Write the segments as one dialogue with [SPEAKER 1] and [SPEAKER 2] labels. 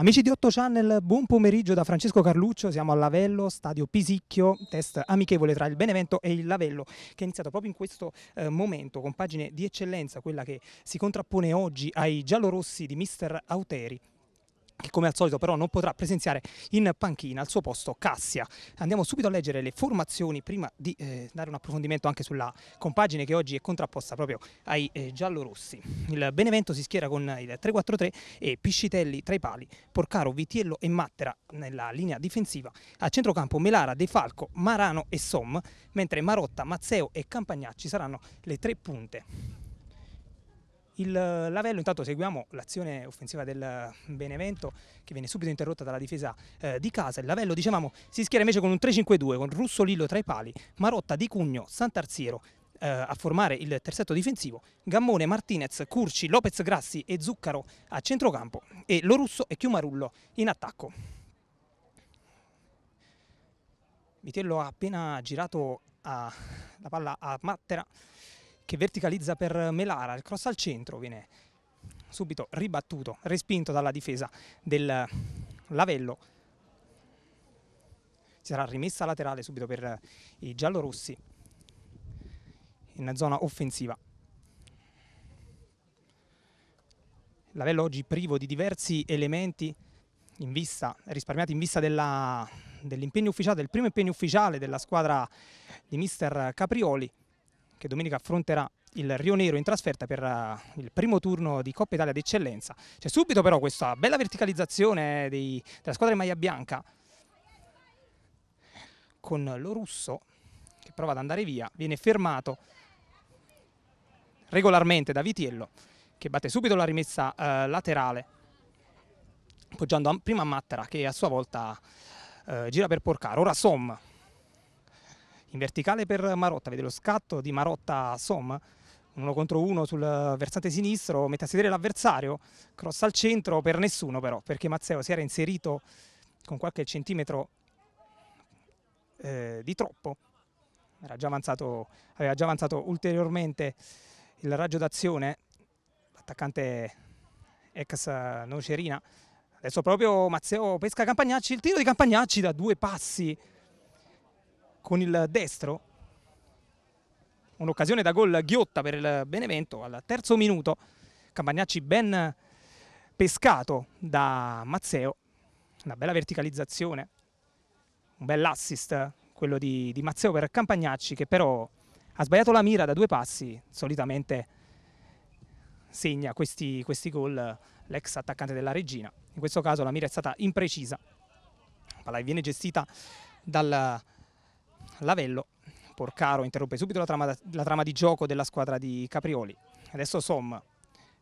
[SPEAKER 1] Amici di 8 Channel, buon pomeriggio da Francesco Carluccio, siamo a Lavello, stadio Pisicchio, test amichevole tra il Benevento e il Lavello che è iniziato proprio in questo eh, momento con pagine di eccellenza, quella che si contrappone oggi ai giallorossi di mister Auteri che come al solito però non potrà presenziare in panchina al suo posto Cassia. Andiamo subito a leggere le formazioni prima di eh, dare un approfondimento anche sulla compagine che oggi è contrapposta proprio ai eh, giallorossi. Il Benevento si schiera con il 3-4-3 e Piscitelli tra i pali, Porcaro, Vitiello e Mattera nella linea difensiva, a centrocampo Melara, De Falco, Marano e Som, mentre Marotta, Mazzeo e Campagnacci saranno le tre punte. Il Lavello, intanto seguiamo l'azione offensiva del Benevento che viene subito interrotta dalla difesa eh, di casa. Il Lavello, dicevamo, si schiera invece con un 3-5-2 con Russo Lillo tra i pali, Marotta, Di Cugno, Sant'Arziero, eh, a formare il terzetto difensivo, Gammone, Martinez, Curci, Lopez Grassi e Zuccaro a centrocampo e Lorusso e Chiumarullo in attacco. Vitello ha appena girato a, la palla a Mattera che verticalizza per Melara, il cross al centro viene subito ribattuto, respinto dalla difesa del Lavello. Ci sarà rimessa laterale subito per i giallorossi in zona offensiva. Lavello oggi privo di diversi elementi in vista, risparmiati in vista dell'impegno ufficiale, del primo impegno ufficiale della squadra di mister Caprioli che domenica affronterà il Rio Nero in trasferta per eh, il primo turno di Coppa Italia d'eccellenza. C'è subito però questa bella verticalizzazione dei, della squadra di maglia bianca con lo russo che prova ad andare via, viene fermato regolarmente da Vitiello che batte subito la rimessa uh, laterale appoggiando prima a Mattera che a sua volta uh, gira per Porcaro, ora Som in verticale per Marotta, vede lo scatto di Marotta Som, uno contro uno sul versante sinistro, mette a sedere l'avversario, cross al centro per nessuno però, perché Mazzeo si era inserito con qualche centimetro eh, di troppo, già avanzato, aveva già avanzato ulteriormente il raggio d'azione, l'attaccante ex Nocerina, adesso proprio Mazzeo pesca Campagnacci, il tiro di Campagnacci da due passi con il destro un'occasione da gol ghiotta per il Benevento al terzo minuto Campagnacci ben pescato da Mazzeo una bella verticalizzazione un bel assist quello di, di Mazzeo per Campagnacci che però ha sbagliato la mira da due passi solitamente segna questi, questi gol l'ex attaccante della Regina in questo caso la mira è stata imprecisa la palla viene gestita dal Lavello. Porcaro interrompe subito la trama, la trama di gioco della squadra di Caprioli. Adesso Som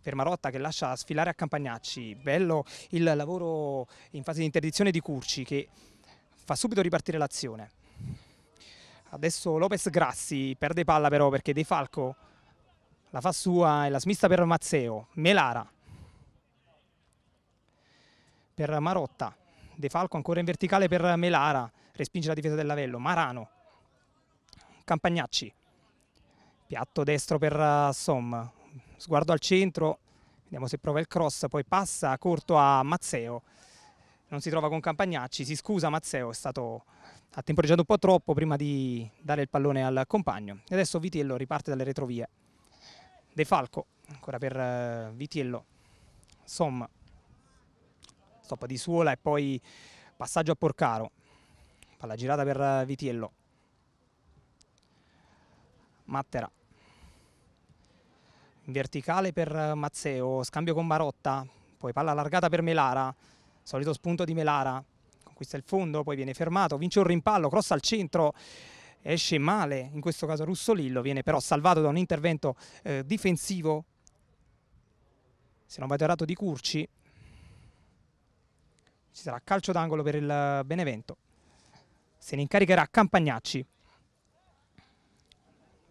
[SPEAKER 1] Fermarotta che lascia sfilare a Campagnacci, bello il lavoro in fase di interdizione di Curci che fa subito ripartire l'azione. Adesso Lopez Grassi perde palla però perché De Falco la fa sua e la smista per Mazzeo, Melara per Marotta, De Falco ancora in verticale per Melara, respinge la difesa del Lavello, Marano Campagnacci. Piatto destro per uh, sguardo al centro, vediamo se prova il cross, poi passa corto a Mazzeo. Non si trova con Campagnacci, si scusa Mazzeo, è stato ha temporeggiato un po' troppo prima di dare il pallone al compagno. E adesso Vitiello riparte dalle retrovie. De Falco, ancora per uh, Vitiello. Som, stop di Suola e poi passaggio a Porcaro. Palla girata per uh, Vitiello. Matterà. In verticale per Mazzeo, scambio con Barotta, poi palla allargata per Melara, solito spunto di Melara, conquista il fondo, poi viene fermato, vince un rimpallo, cross al centro, esce male, in questo caso Russolillo, viene però salvato da un intervento eh, difensivo, se non vado errato di Curci, ci sarà calcio d'angolo per il Benevento, se ne incaricherà Campagnacci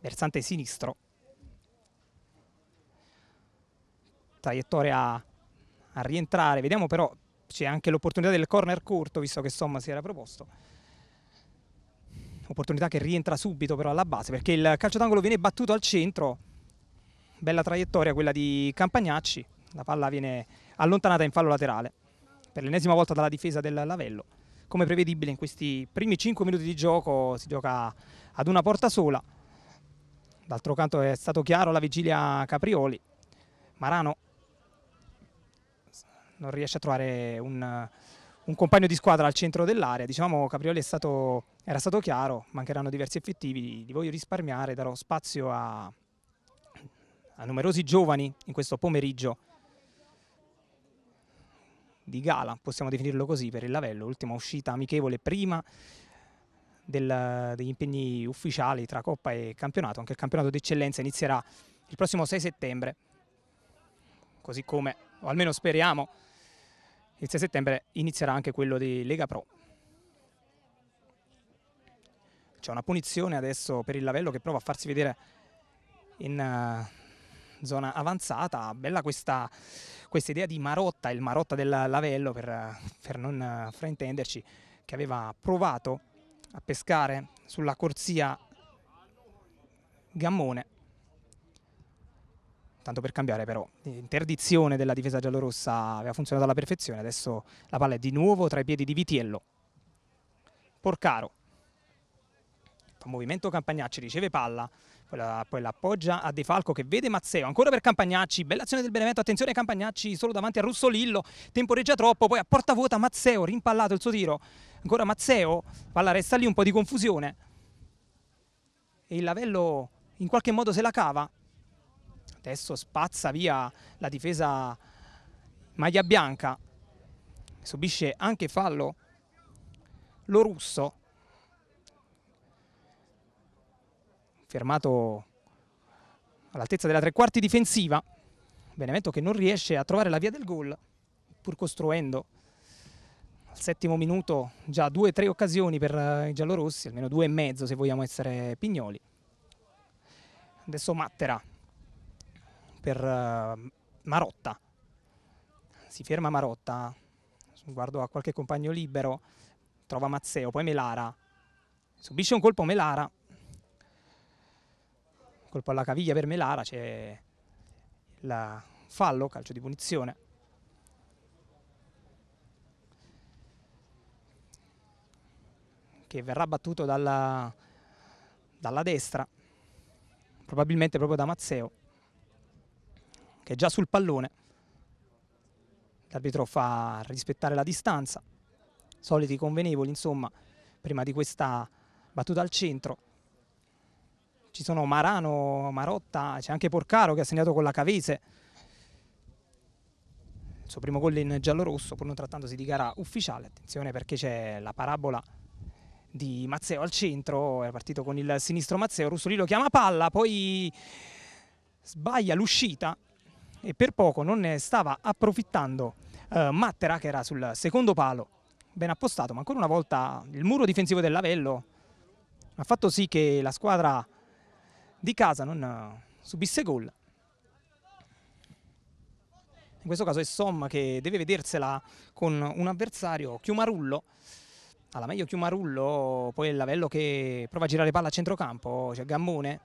[SPEAKER 1] versante sinistro. Traiettoria a, rientrare, vediamo però c'è anche l'opportunità del corner corto visto che Somma si era proposto opportunità che rientra subito però alla base perché il calcio d'angolo viene battuto al centro bella traiettoria quella di Campagnacci la palla viene allontanata in fallo laterale per l'ennesima volta dalla difesa del Lavello come prevedibile in questi primi 5 minuti di gioco si gioca ad una porta sola D'altro canto è stato chiaro la vigilia Caprioli. Marano non riesce a trovare un, un compagno di squadra al centro dell'area. Dicevamo Caprioli stato, era stato chiaro, mancheranno diversi effettivi, li voglio risparmiare, darò spazio a, a numerosi giovani in questo pomeriggio di gala, possiamo definirlo così, per il Lavello. Ultima uscita amichevole prima del, degli impegni ufficiali tra Coppa e campionato, anche il campionato d'eccellenza inizierà il prossimo 6 settembre, così come, o almeno speriamo, il 6 settembre inizierà anche quello di Lega Pro. C'è una punizione adesso per il Lavello che prova a farsi vedere in uh, zona avanzata, bella questa, questa, idea di Marotta, il Marotta del Lavello per, per non uh, fraintenderci, che aveva provato a pescare sulla corsia Gammone. Tanto per cambiare però, l'interdizione della difesa giallorossa aveva funzionato alla perfezione, adesso la palla è di nuovo tra i piedi di Vitiello. Porcaro, fa movimento Campagnacci, riceve palla, poi la, poi l'appoggia a De Falco che vede Mazzeo, ancora per Campagnacci, bella azione del Benevento, attenzione Campagnacci solo davanti a Russolillo, temporeggia troppo, poi a porta vuota Mazzeo, rimpallato il suo tiro, ancora Mazzeo, palla resta lì, un po' di confusione e il Lavello in qualche modo se la cava, adesso spazza via la difesa maglia bianca, subisce anche fallo lo russo fermato all'altezza della tre quarti difensiva, Benevento che non riesce a trovare la via del gol, pur costruendo al settimo minuto già due o tre occasioni per eh, i giallorossi, almeno due e mezzo se vogliamo essere pignoli. Adesso Mattera per eh, Marotta, si ferma Marotta, guardo a qualche compagno libero, trova Mazzeo, poi Melara, subisce un colpo Melara, colpo alla caviglia per Melara, c'è il fallo, calcio di punizione. Che verrà battuto dalla, dalla destra, probabilmente proprio da Mazzeo, che è già sul pallone. L'arbitro fa rispettare la distanza, soliti convenevoli insomma, prima di questa battuta al centro ci sono Marano, Marotta, c'è anche Porcaro che ha segnato con la Cavese. Il suo primo gol in giallo-rosso, pur non trattandosi di gara ufficiale. Attenzione perché c'è la parabola di Mazzeo al centro, è partito con il sinistro Mazzeo, Russoli chiama palla, poi sbaglia l'uscita e per poco non ne stava approfittando eh, Mattera che era sul secondo palo, ben appostato, ma ancora una volta il muro difensivo dell'Avello ha fatto sì che la squadra di casa non eh, subisse gol. In questo caso è Somma che deve vedersela con un avversario, Chiumarullo, alla meglio Chiumarullo, poi è Lavello che prova a girare palla a centrocampo, c'è Gammone.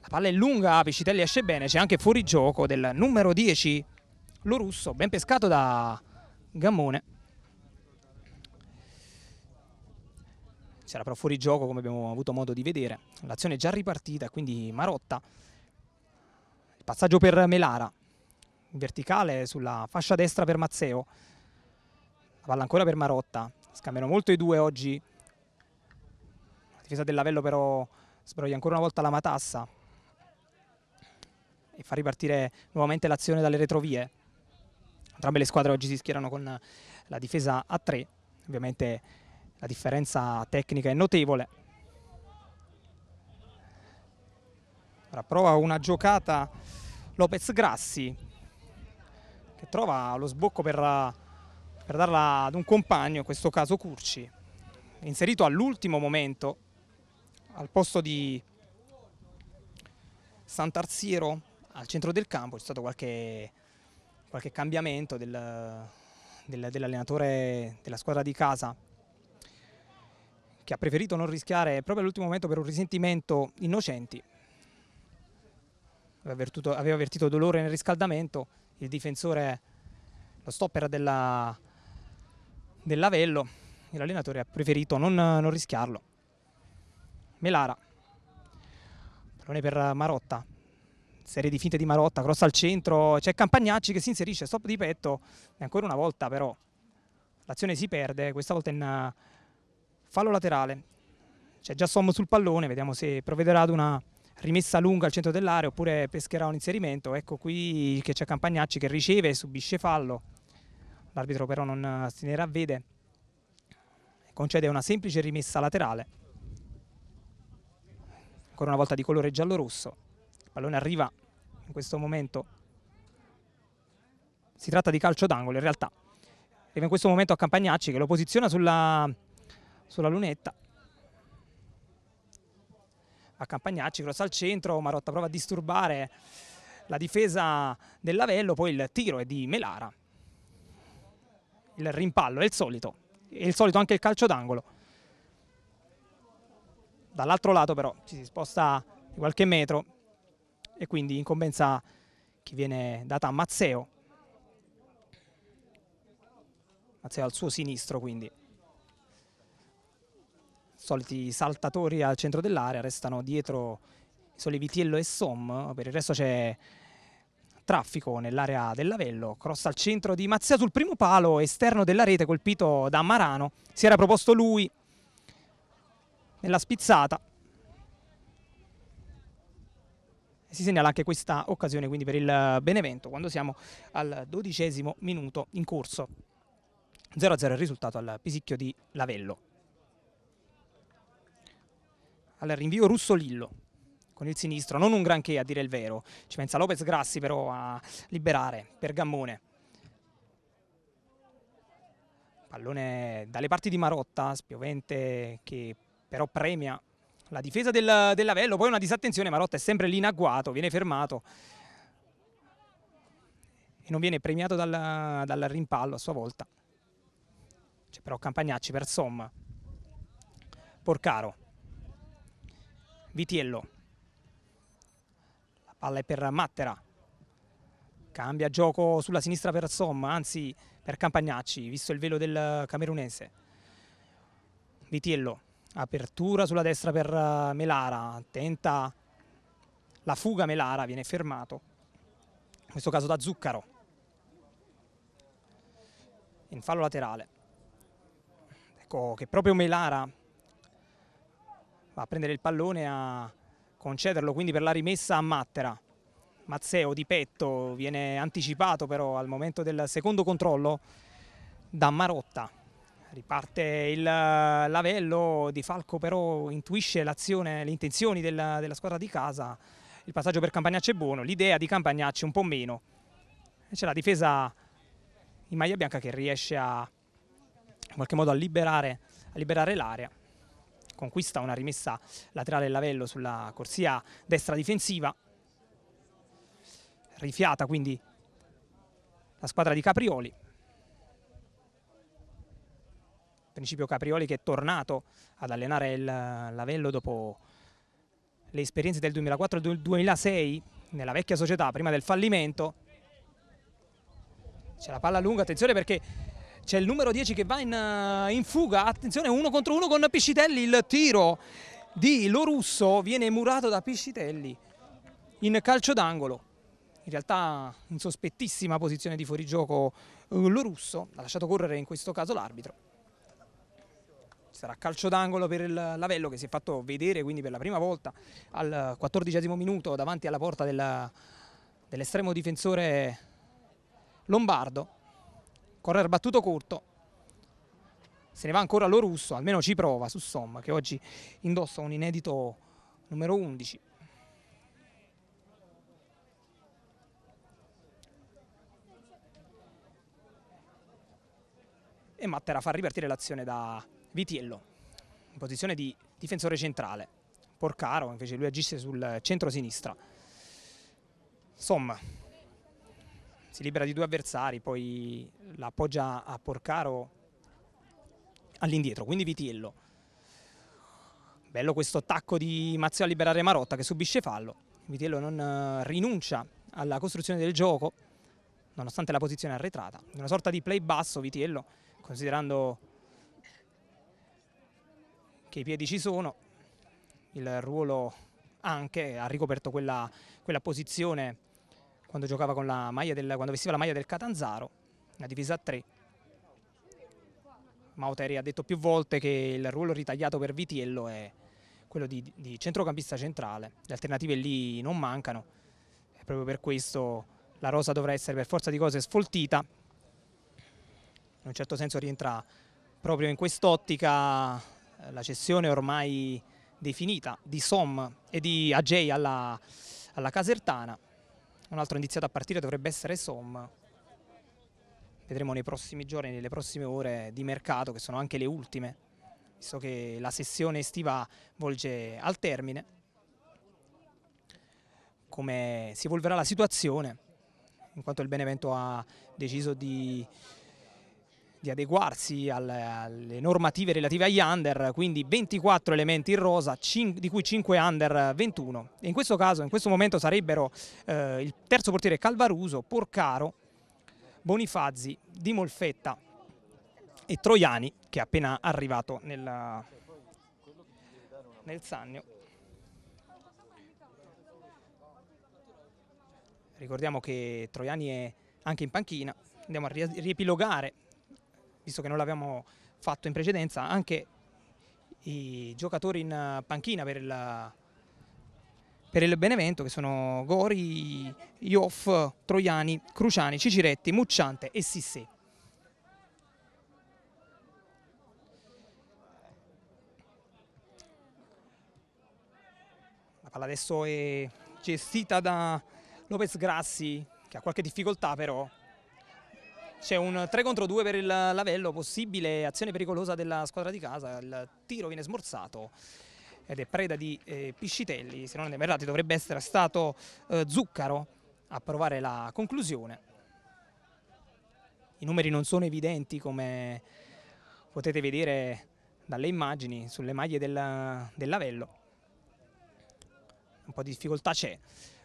[SPEAKER 1] La palla è lunga, Piscitelli esce bene, c'è anche fuorigioco del numero 10, lo russo, ben pescato da Gammone. c'era però fuori gioco come abbiamo avuto modo di vedere, l'azione è già ripartita, quindi Marotta, il passaggio per Melara, in verticale sulla fascia destra per Mazzeo, la palla ancora per Marotta, scambiano molto i due oggi, la difesa del Lavello però sbroglia ancora una volta la matassa e fa ripartire nuovamente l'azione dalle retrovie, entrambe le squadre oggi si schierano con la difesa a tre, ovviamente la differenza tecnica è notevole. Ora prova una giocata Lopez Grassi che trova lo sbocco per, per darla ad un compagno, in questo caso Curci, inserito all'ultimo momento al posto di Sant'Arziero al centro del campo, c'è stato qualche, qualche cambiamento del, del, dell'allenatore della squadra di casa che ha preferito non rischiare proprio all'ultimo momento per un risentimento innocenti. Aveva, vertuto, aveva avvertito dolore nel riscaldamento, il difensore, lo stopper della, dell'Avello, l'allenatore ha preferito non, non rischiarlo. Melara, pallone per Marotta, serie di finte di Marotta, cross al centro, c'è Campagnacci che si inserisce, stop di petto e ancora una volta però l'azione si perde, questa volta in, fallo laterale. C'è cioè, già Sommo sul pallone, vediamo se provvederà ad una rimessa lunga al centro dell'area oppure pescherà un inserimento. Ecco qui che c'è Campagnacci che riceve e subisce fallo. L'arbitro però non si ne ravvede. Concede una semplice rimessa laterale. Ancora una volta di colore giallo-rosso. Il pallone arriva in questo momento. Si tratta di calcio d'angolo in realtà. Arriva in questo momento a Campagnacci che lo posiziona sulla sulla lunetta. A Campagnacci, cross al centro, Marotta prova a disturbare la difesa dell'Avello, poi il tiro è di Melara. Il rimpallo è il solito, è il solito anche il calcio d'angolo. Dall'altro lato però ci si sposta di qualche metro e quindi incombenza che viene data a Mazzeo. Mazzeo al suo sinistro quindi soliti saltatori al centro dell'area, restano dietro solo Vitiello e Som, per il resto c'è traffico nell'area dell'Avello, cross al centro di Mazzia sul primo palo, esterno della rete colpito da Marano, si era proposto lui nella spizzata. Si segnala anche questa occasione quindi per il Benevento quando siamo al dodicesimo minuto in corso. 0-0 il risultato al pisicchio di Lavello al rinvio russo Lillo con il sinistro, non un granché a dire il vero, ci pensa Lopez Grassi però a liberare per Gammone. Pallone dalle parti di Marotta, spiovente che però premia la difesa del, dell'Avello, poi una disattenzione, Marotta è sempre lì in agguato, viene fermato e non viene premiato dal, dal rimpallo a sua volta. C'è però Campagnacci per Somma. Porcaro Vitiello. La palla è per Mattera. Cambia gioco sulla sinistra per Somma, anzi per Campagnacci, visto il velo del camerunese. Vitiello, apertura sulla destra per eh, Melara, tenta la fuga Melara, viene fermato, in questo caso da Zuccaro. In fallo laterale. Ecco che proprio Melara va a prendere il pallone a concederlo quindi per la rimessa a Mattera. Mazzeo di petto viene anticipato però al momento del secondo controllo da Marotta. Riparte il eh, lavello, Di Falco però intuisce l'azione, le intenzioni della, della, squadra di casa, il passaggio per Campagnacci è buono, l'idea di Campagnacci un po' meno. C'è la difesa in maglia bianca che riesce a in qualche modo a liberare l'area conquista una rimessa laterale Lavello sulla corsia destra difensiva rifiata quindi la squadra di Caprioli principio Caprioli che è tornato ad allenare il Lavello dopo le esperienze del 2004 e 2006 nella vecchia società prima del fallimento c'è la palla lunga attenzione perché c'è il numero 10 che va in, eh, in fuga, attenzione uno contro uno con Piscitelli, il tiro di Lorusso viene murato da Piscitelli in calcio d'angolo. In realtà in sospettissima posizione di fuorigioco eh, Lorusso, ha lasciato correre in questo caso l'arbitro. Sarà calcio d'angolo per il Lavello che si è fatto vedere quindi per la prima volta al quattordicesimo minuto davanti alla porta dell'estremo difensore Lombardo corner battuto corto se ne va ancora lo russo, almeno ci prova su Somma che oggi indossa un inedito numero 11. E Mattera fa ripartire l'azione da Vitiello in posizione di difensore centrale. Porcaro invece lui agisce sul centro-sinistra. Somma si libera di due avversari, poi l'appoggia a Porcaro all'indietro, quindi Vitiello. Bello questo attacco di Mazzeo a liberare Marotta che subisce fallo. Vitiello non eh, rinuncia alla costruzione del gioco, nonostante la posizione arretrata. Una sorta di play basso Vitiello, considerando che i piedi ci sono, il ruolo anche, ha ricoperto quella, quella posizione quando giocava con la maglia del, quando vestiva la maglia del Catanzaro, una divisa a tre. Mauteri ha detto più volte che il ruolo ritagliato per Vitiello è quello di, di centrocampista centrale, le alternative lì non mancano, e proprio per questo la rosa dovrà essere per forza di cose sfoltita, in un certo senso rientra proprio in quest'ottica la cessione ormai definita di Som e di Ajay alla, alla Casertana, un altro indiziato a partire dovrebbe essere Somma. Vedremo nei prossimi giorni, nelle prossime ore di mercato, che sono anche le ultime, visto che la sessione estiva volge al termine. Come si evolverà la situazione, in quanto il Benevento ha deciso di di adeguarsi alle normative relative agli under, quindi 24 elementi in rosa, di cui 5 under 21. E in questo caso, in questo momento sarebbero eh, il terzo portiere Calvaruso, Porcaro, Bonifazzi, Di Molfetta e Troiani, che è appena arrivato nel, nel Sannio. Ricordiamo che Troiani è anche in panchina, andiamo a riepilogare visto che non l'abbiamo fatto in precedenza, anche i giocatori in panchina per il, per il Benevento che sono Gori, Ioff, Troiani, Cruciani, Ciciretti, Mucciante e Sissé. La palla adesso è gestita da Lopez Grassi che ha qualche difficoltà però c'è un 3 contro 2 per il Lavello, possibile azione pericolosa della squadra di casa, il tiro viene smorzato ed è preda di eh, Piscitelli, se non è errati dovrebbe essere stato eh, Zuccaro a provare la conclusione. I numeri non sono evidenti come potete vedere dalle immagini sulle maglie del, del Lavello. Un po' di difficoltà c'è.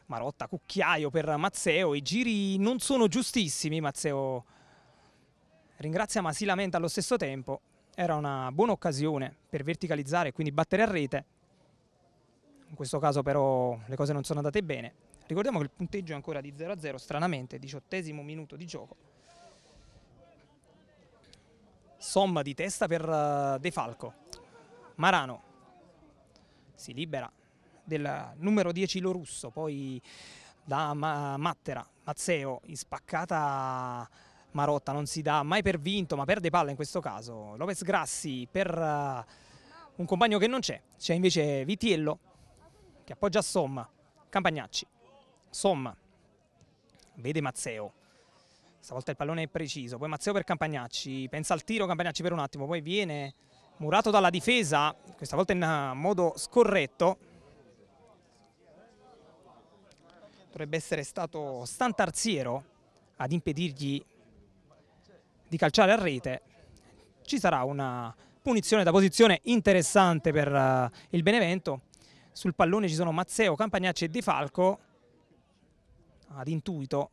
[SPEAKER 1] Marotta, cucchiaio per Mazzeo, i giri non sono giustissimi, Mazzeo Ringrazia ma si lamenta allo stesso tempo. Era una buona occasione per verticalizzare e quindi battere a rete. In questo caso però le cose non sono andate bene. Ricordiamo che il punteggio è ancora di 0-0, stranamente, diciottesimo minuto di gioco. Somma di testa per eh, De Falco. Marano si libera del numero 10 lo russo, poi da Mattera, Mazzeo in spaccata Marotta non si dà mai per vinto, ma perde palla in questo caso. Lopez Grassi per uh, un compagno che non c'è, c'è invece Vitiello che appoggia Somma, Campagnacci, Somma, vede Mazzeo. Stavolta il pallone è preciso, poi Mazzeo per Campagnacci, pensa al tiro Campagnacci per un attimo, poi viene murato dalla difesa, questa volta in eh, modo scorretto. Dovrebbe essere stato Stantarziero ad impedirgli di calciare a rete, ci sarà una punizione da posizione interessante per uh, il Benevento. Sul pallone ci sono Mazzeo, Campagnacci e Di Falco. Ad intuito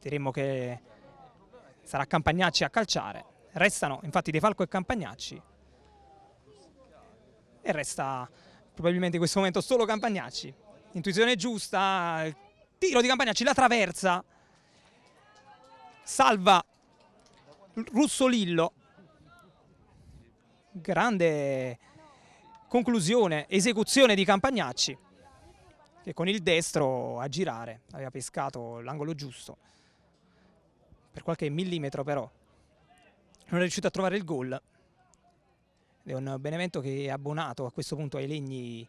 [SPEAKER 1] diremmo che sarà Campagnacci a calciare. Restano infatti De Falco e Campagnacci. E resta probabilmente in questo momento solo Campagnacci. Intuizione giusta, tiro di Campagnacci, la traversa. Salva Russo Lillo. grande conclusione, esecuzione di Campagnacci che con il destro a girare aveva pescato l'angolo giusto per qualche millimetro però non è riuscito a trovare il gol è un Benevento che è abbonato a questo punto ai legni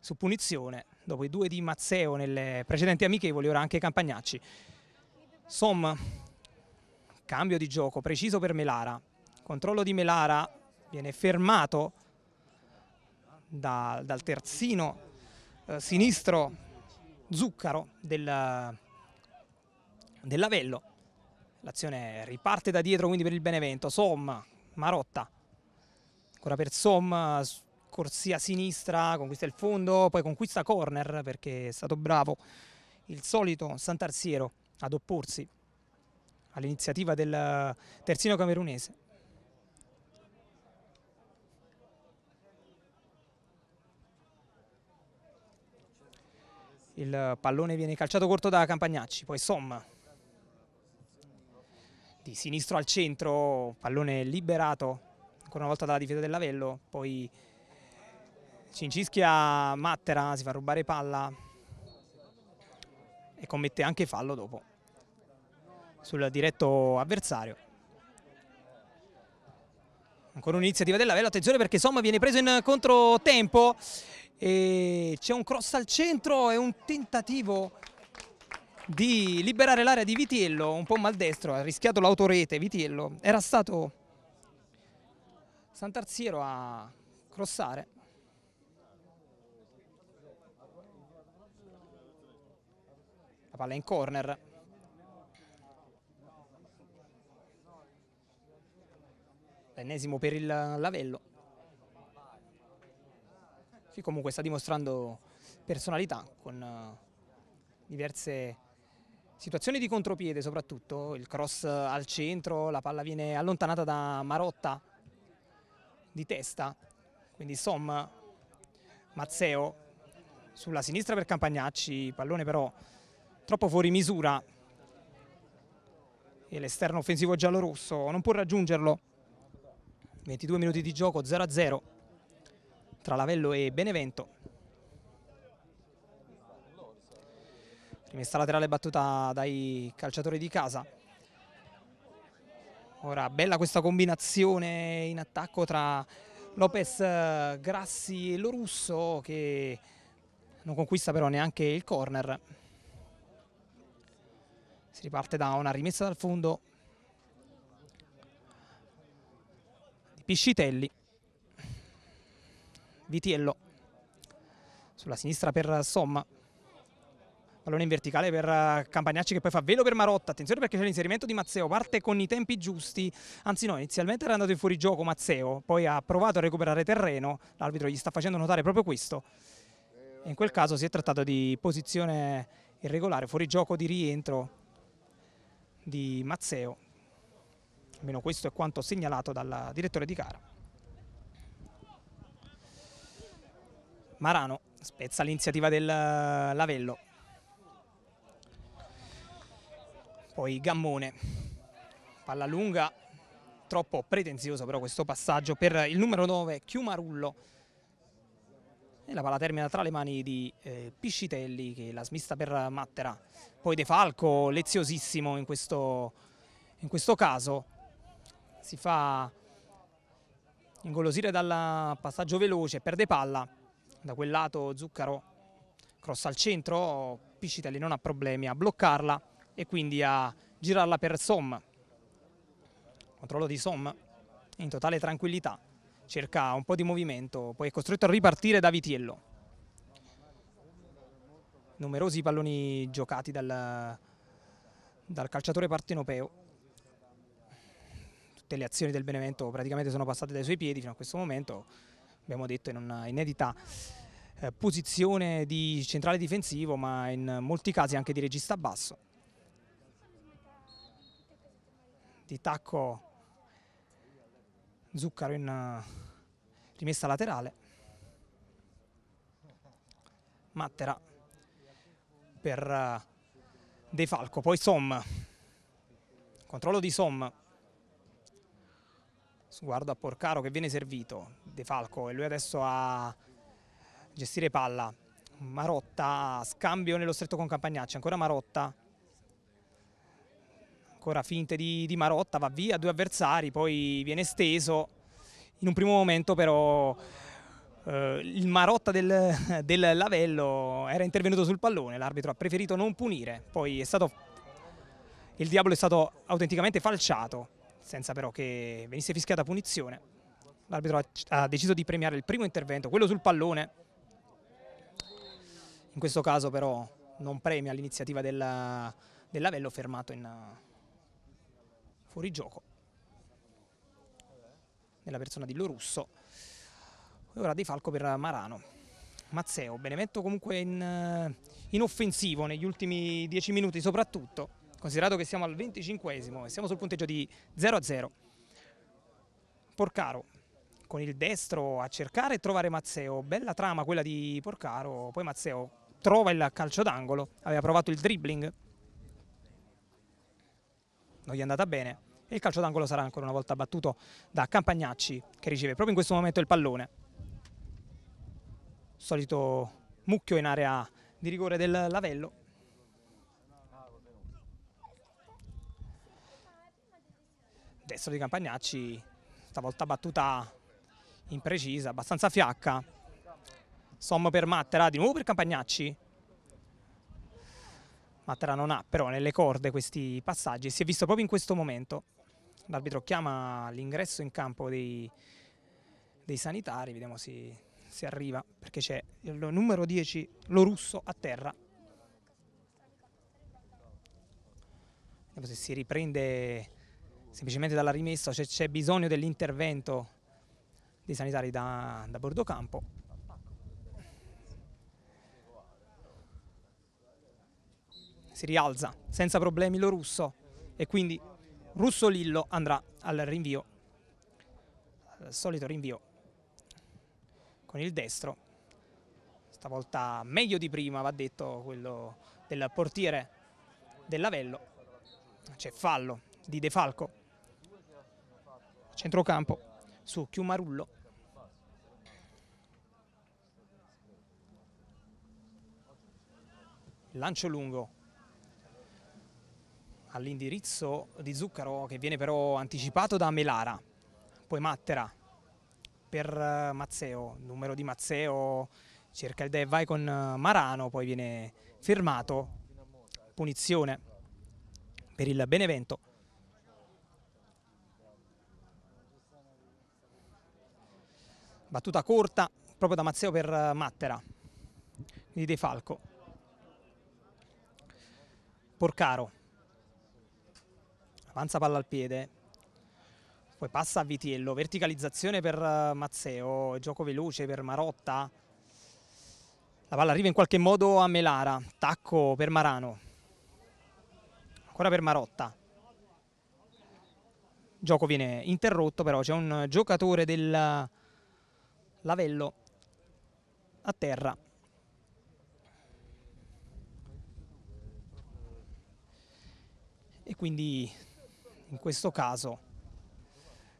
[SPEAKER 1] su punizione dopo i due di Mazzeo nelle precedenti amichevoli ora anche Campagnacci Somma Cambio di gioco preciso per Melara. Controllo di Melara viene fermato da, dal terzino eh, sinistro Zuccaro del, dell'Avello. L'azione riparte da dietro quindi per il Benevento. Somma, Marotta. Ancora per Somma, corsia sinistra, conquista il fondo, poi conquista corner perché è stato bravo il solito Sant'Arsiero ad opporsi all'iniziativa del terzino camerunese. Il pallone viene calciato corto da Campagnacci, poi Somma. Di sinistro al centro, pallone liberato ancora una volta dalla difesa dell'Avello, poi Cincischia Mattera, si fa rubare palla e commette anche fallo dopo sul diretto avversario. Ancora un'iniziativa della Velo, attenzione perché Somma viene preso in controtempo e c'è un cross al centro e un tentativo di liberare l'area di Vitiello, un po' maldestro, ha rischiato l'autorete Vitiello, era stato Sant'Arziero a crossare. La palla in corner. l'ennesimo per il Lavello. Sì, comunque sta dimostrando personalità con eh, diverse situazioni di contropiede soprattutto, il cross al centro, la palla viene allontanata da Marotta di testa, quindi Som, Mazzeo sulla sinistra per Campagnacci, pallone però troppo fuori misura e l'esterno offensivo giallorosso non può raggiungerlo 22 minuti di gioco 0-0 tra Lavello e Benevento. Rimessa laterale battuta dai calciatori di casa. Ora bella questa combinazione in attacco tra Lopez, eh, Grassi e Lorusso che non conquista però neanche il corner. Si riparte da una rimessa dal fondo Piscitelli, Vitiello sulla sinistra per Somma, pallone in verticale per eh, Campagnacci che poi fa velo per Marotta, attenzione perché c'è l'inserimento di Mazzeo, parte con i tempi giusti, anzi no, inizialmente era andato in fuorigioco Mazzeo, poi ha provato a recuperare terreno, l'arbitro gli sta facendo notare proprio questo, in quel caso si è trattato di posizione irregolare, fuorigioco di rientro di Mazzeo, Almeno questo è quanto segnalato dal direttore di gara. Marano spezza l'iniziativa del eh, Lavello. Poi Gammone, palla lunga, troppo pretenzioso però questo passaggio per il numero 9 Chiumarullo. E la palla termina tra le mani di eh, Piscitelli che la smista per Mattera. Poi De Falco, leziosissimo in questo, in questo caso, si fa ingolosire dal passaggio veloce, perde palla, da quel lato Zuccaro cross al centro, Piscitelli non ha problemi a bloccarla e quindi a girarla per Somm. Controllo di Somm in totale tranquillità, cerca un po' di movimento, poi è costretto a ripartire da Vitiello. Numerosi palloni giocati dal, dal calciatore partenopeo tutte le azioni del Benevento praticamente sono passate dai suoi piedi fino a questo momento, abbiamo detto in una inedita eh, posizione di centrale difensivo ma in molti casi anche di regista basso. Di tacco Zuccaro in eh, rimessa laterale. Mattera per eh, De Falco, poi Som. Controllo di Som sguardo a Porcaro che viene servito De Falco e lui adesso a gestire palla Marotta, scambio nello stretto con Campagnacci, ancora Marotta ancora finte di, di Marotta, va via due avversari poi viene steso in un primo momento però eh, il Marotta del, del Lavello era intervenuto sul pallone, l'arbitro ha preferito non punire, poi è stato il diavolo è stato autenticamente falciato senza però che venisse fischiata punizione. L'arbitro ha deciso di premiare il primo intervento, quello sul pallone. In questo caso però non premia l'iniziativa della, dell'Avello fermato in uh, fuorigioco nella persona di Lorusso. E ora Di Falco per Marano. Mazzeo, Benevento comunque in, in offensivo negli ultimi dieci minuti soprattutto considerato che siamo al 25esimo e siamo sul punteggio di 0 a 0. Porcaro con il destro a cercare e trovare Mazzeo, bella trama quella di Porcaro, poi Mazzeo trova il calcio d'angolo, aveva provato il dribbling, non gli è andata bene e il calcio d'angolo sarà ancora una volta battuto da Campagnacci che riceve proprio in questo momento il pallone. Solito mucchio in area di rigore del Lavello, destro di Campagnacci, stavolta battuta imprecisa, abbastanza fiacca. Sommo per Mattera, di nuovo per Campagnacci. Mattera non ha però nelle corde questi passaggi, si è visto proprio in questo momento. L'arbitro chiama l'ingresso in campo dei, dei sanitari, vediamo se, se arriva, perché c'è il numero 10, lo russo, a terra. Vediamo se si riprende semplicemente dalla rimessa, cioè c'è bisogno dell'intervento dei sanitari da, da bordo campo. Si rialza senza problemi lo russo e quindi Russo Lillo andrà al rinvio, al solito rinvio con il destro. Stavolta meglio di prima, va detto quello del portiere dell'Avello. C'è fallo di De Falco Centrocampo su Chiumarullo. Lancio lungo all'indirizzo di Zuccaro che viene però anticipato da Melara. Poi Mattera per eh, Mazzeo, numero di Mazzeo cerca il dev vai con eh, Marano, poi viene fermato, punizione per il Benevento. battuta corta proprio da Mazzeo per eh, Mattera, di De Falco. Porcaro, avanza palla al piede, poi passa a Vitiello, verticalizzazione per eh, Mazzeo, gioco veloce per Marotta, la palla arriva in qualche modo a Melara, tacco per Marano, ancora per Marotta. Il gioco viene interrotto però c'è un giocatore del Lavello a terra. E quindi in questo caso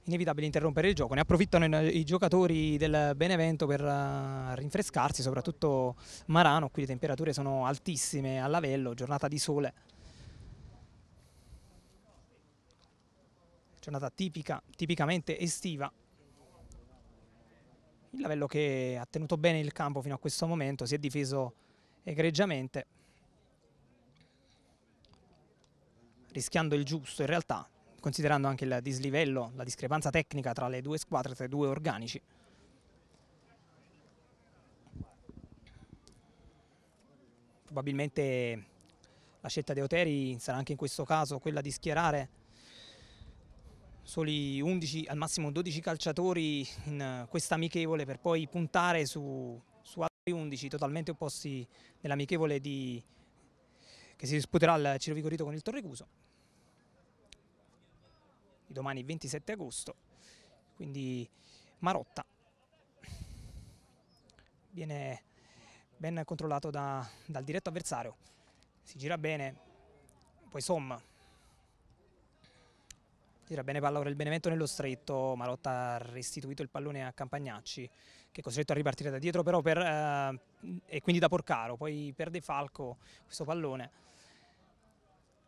[SPEAKER 1] inevitabile interrompere il gioco. Ne approfittano i, giocatori del Benevento per eh, rinfrescarsi, soprattutto Marano, qui le temperature sono altissime a Lavello, giornata di sole. Giornata tipica, tipicamente estiva. Il Lavello che ha tenuto bene il campo fino a questo momento, si è difeso egregiamente, rischiando il giusto in realtà, considerando anche il dislivello, la discrepanza tecnica tra le due squadre, tra i due organici. Probabilmente la scelta di Oteri sarà anche in questo caso quella di schierare soli 11, al massimo 12 calciatori in eh, questa amichevole per poi puntare su, su altri 11 totalmente opposti nell'amichevole che si disputerà al Ciro Vigorito con il Torrecuso. Di Domani 27 agosto, quindi Marotta viene ben controllato da, dal diretto avversario, si gira bene, poi Somma Tira bene palla ora il Benevento nello stretto, Marotta ha restituito il pallone a Campagnacci che è costretto a ripartire da dietro però per, eh, e quindi da Porcaro, poi perde Falco questo pallone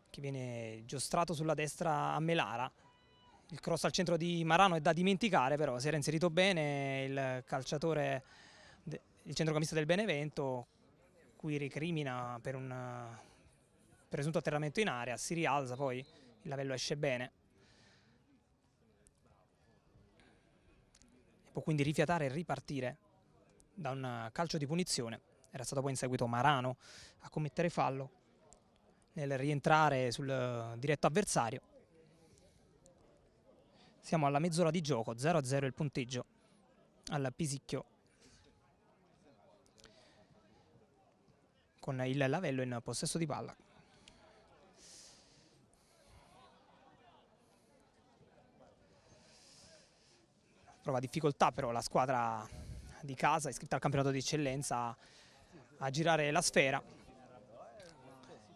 [SPEAKER 1] che viene giostrato sulla destra a Melara. Il cross al centro di Marano è da dimenticare però, si era inserito bene il calciatore, il centrocampista del Benevento, cui ricrimina per un presunto atterramento in area, si rialza poi, il lavello esce bene. Può quindi rifiatare e ripartire da un calcio di punizione. Era stato poi in seguito Marano a commettere fallo nel rientrare sul diretto avversario. Siamo alla mezz'ora di gioco, 0-0 il punteggio al Pisicchio con il Lavello in possesso di palla. prova difficoltà, però la squadra di casa, iscritta al campionato di eccellenza, a girare la sfera.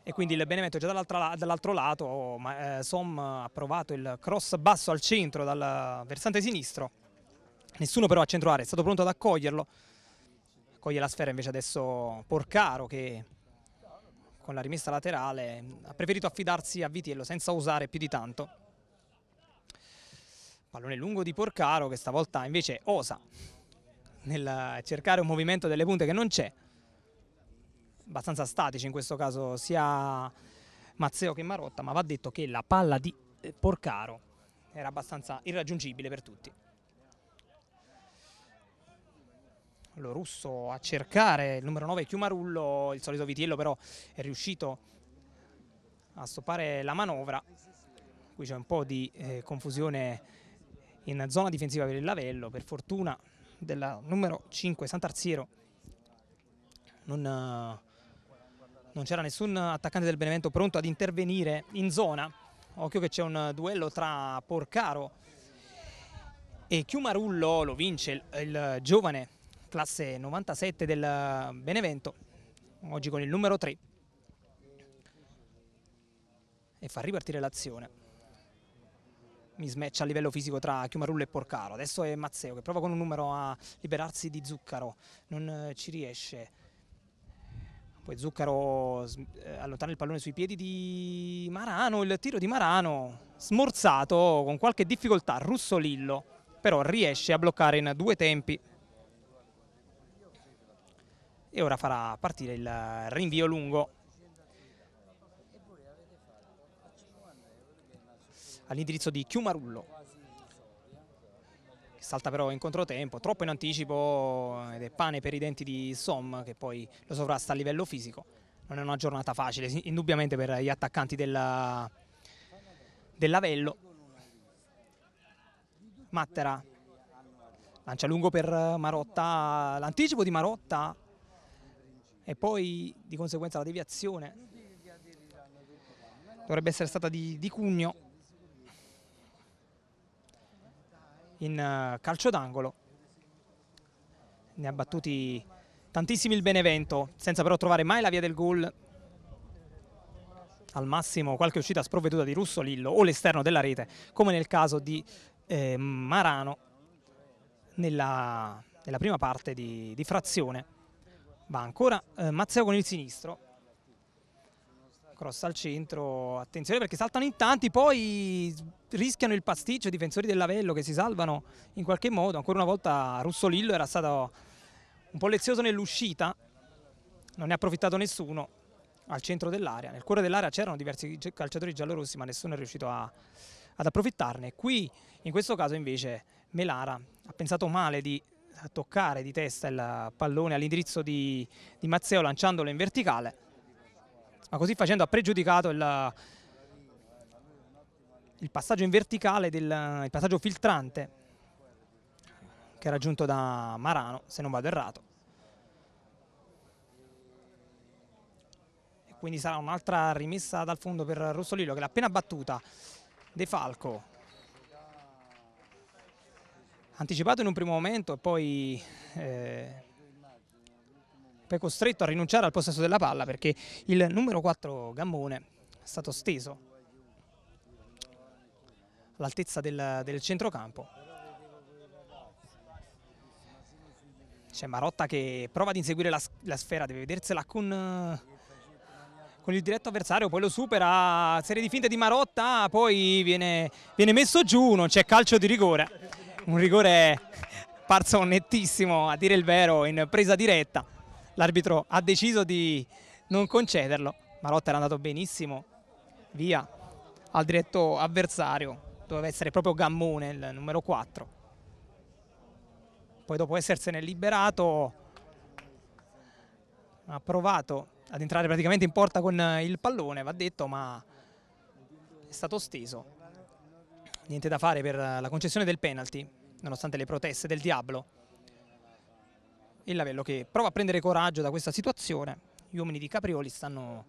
[SPEAKER 1] E quindi il Benevento già dall'altro dall lato, oh, eh, Som ha provato il cross basso al centro dal versante sinistro. Nessuno però a centroare è stato pronto ad accoglierlo. Accoglie la sfera invece adesso Porcaro che con la rimessa laterale ha preferito affidarsi a Vitiello senza usare più di tanto. Pallone lungo di Porcaro che stavolta invece osa nel cercare un movimento delle punte che non c'è. Abbastanza statici in questo caso sia Mazzeo che Marotta, ma va detto che la palla di eh, Porcaro era abbastanza irraggiungibile per tutti. Lo russo a cercare il numero 9 Chiumarullo, il solito Vitiello però è riuscito a stoppare la manovra. Qui c'è un po' di eh, confusione in zona difensiva per il Lavello, per fortuna della numero 5 Sant'Arziero non, non c'era nessun attaccante del Benevento pronto ad intervenire in zona, occhio che c'è un duello tra Porcaro e Chiumarullo lo vince il, il giovane classe 97 del Benevento oggi con il numero 3 e fa ripartire l'azione mismatch a livello fisico tra Chiumarullo e Porcaro. Adesso è Mazzeo che prova con un numero a liberarsi di Zuccaro, non eh, ci riesce. Poi Zuccaro eh, allontana il pallone sui piedi di Marano, il tiro di Marano smorzato con qualche difficoltà Russolillo, però riesce a bloccare in due tempi. E ora farà partire il rinvio lungo all'indirizzo di Chiumarullo salta però in controtempo, troppo in anticipo ed è pane per i denti di Somm che poi lo sovrasta a livello fisico. Non è una giornata facile, indubbiamente per gli attaccanti della, dell'Avello. Mattera lancia lungo per Marotta, l'anticipo di Marotta e poi di conseguenza la deviazione dovrebbe essere stata di, di Cugno in eh, calcio d'angolo. Ne ha battuti tantissimi il Benevento, senza però trovare mai la via del gol. Al massimo qualche uscita sprovveduta di Russo Lillo o l'esterno della rete, come nel caso di eh, Marano nella, nella, prima parte di, di frazione. Va ancora eh, Mazzeo con il sinistro, cross al centro, attenzione perché saltano in tanti, poi rischiano il pasticcio, i difensori dell'Avello che si salvano in qualche modo, ancora una volta Russolillo era stato un po' lezioso nell'uscita, non ne ha approfittato nessuno al centro dell'area, nel cuore dell'area c'erano diversi calciatori giallorossi ma nessuno è riuscito a, ad approfittarne, qui in questo caso invece Melara ha pensato male di toccare di testa il pallone all'indirizzo di, di Mazzeo lanciandolo in verticale ma così facendo ha pregiudicato il, il passaggio in verticale, del, il passaggio filtrante che è raggiunto da Marano, se non vado errato. E quindi sarà un'altra rimessa dal fondo per Russolillo che l'ha appena battuta. De Falco anticipato in un primo momento e poi eh, poi costretto a rinunciare al possesso della palla perché il numero 4 Gammone è stato steso all'altezza del, del centrocampo. C'è Marotta che prova ad inseguire la, la sfera, deve vedersela con, con, il diretto avversario, poi lo supera, serie di finte di Marotta, poi viene, viene messo giù, non c'è calcio di rigore. Un rigore parso nettissimo, a dire il vero, in presa diretta l'arbitro ha deciso di non concederlo. Marotta era andato benissimo, via al diretto avversario, doveva essere proprio Gammone il numero 4. Poi dopo essersene liberato ha provato ad entrare praticamente in porta con il pallone, va detto, ma è stato steso. Niente da fare per la concessione del penalty, nonostante le proteste del Diablo il Lavello che prova a prendere coraggio da questa situazione, gli uomini di Caprioli stanno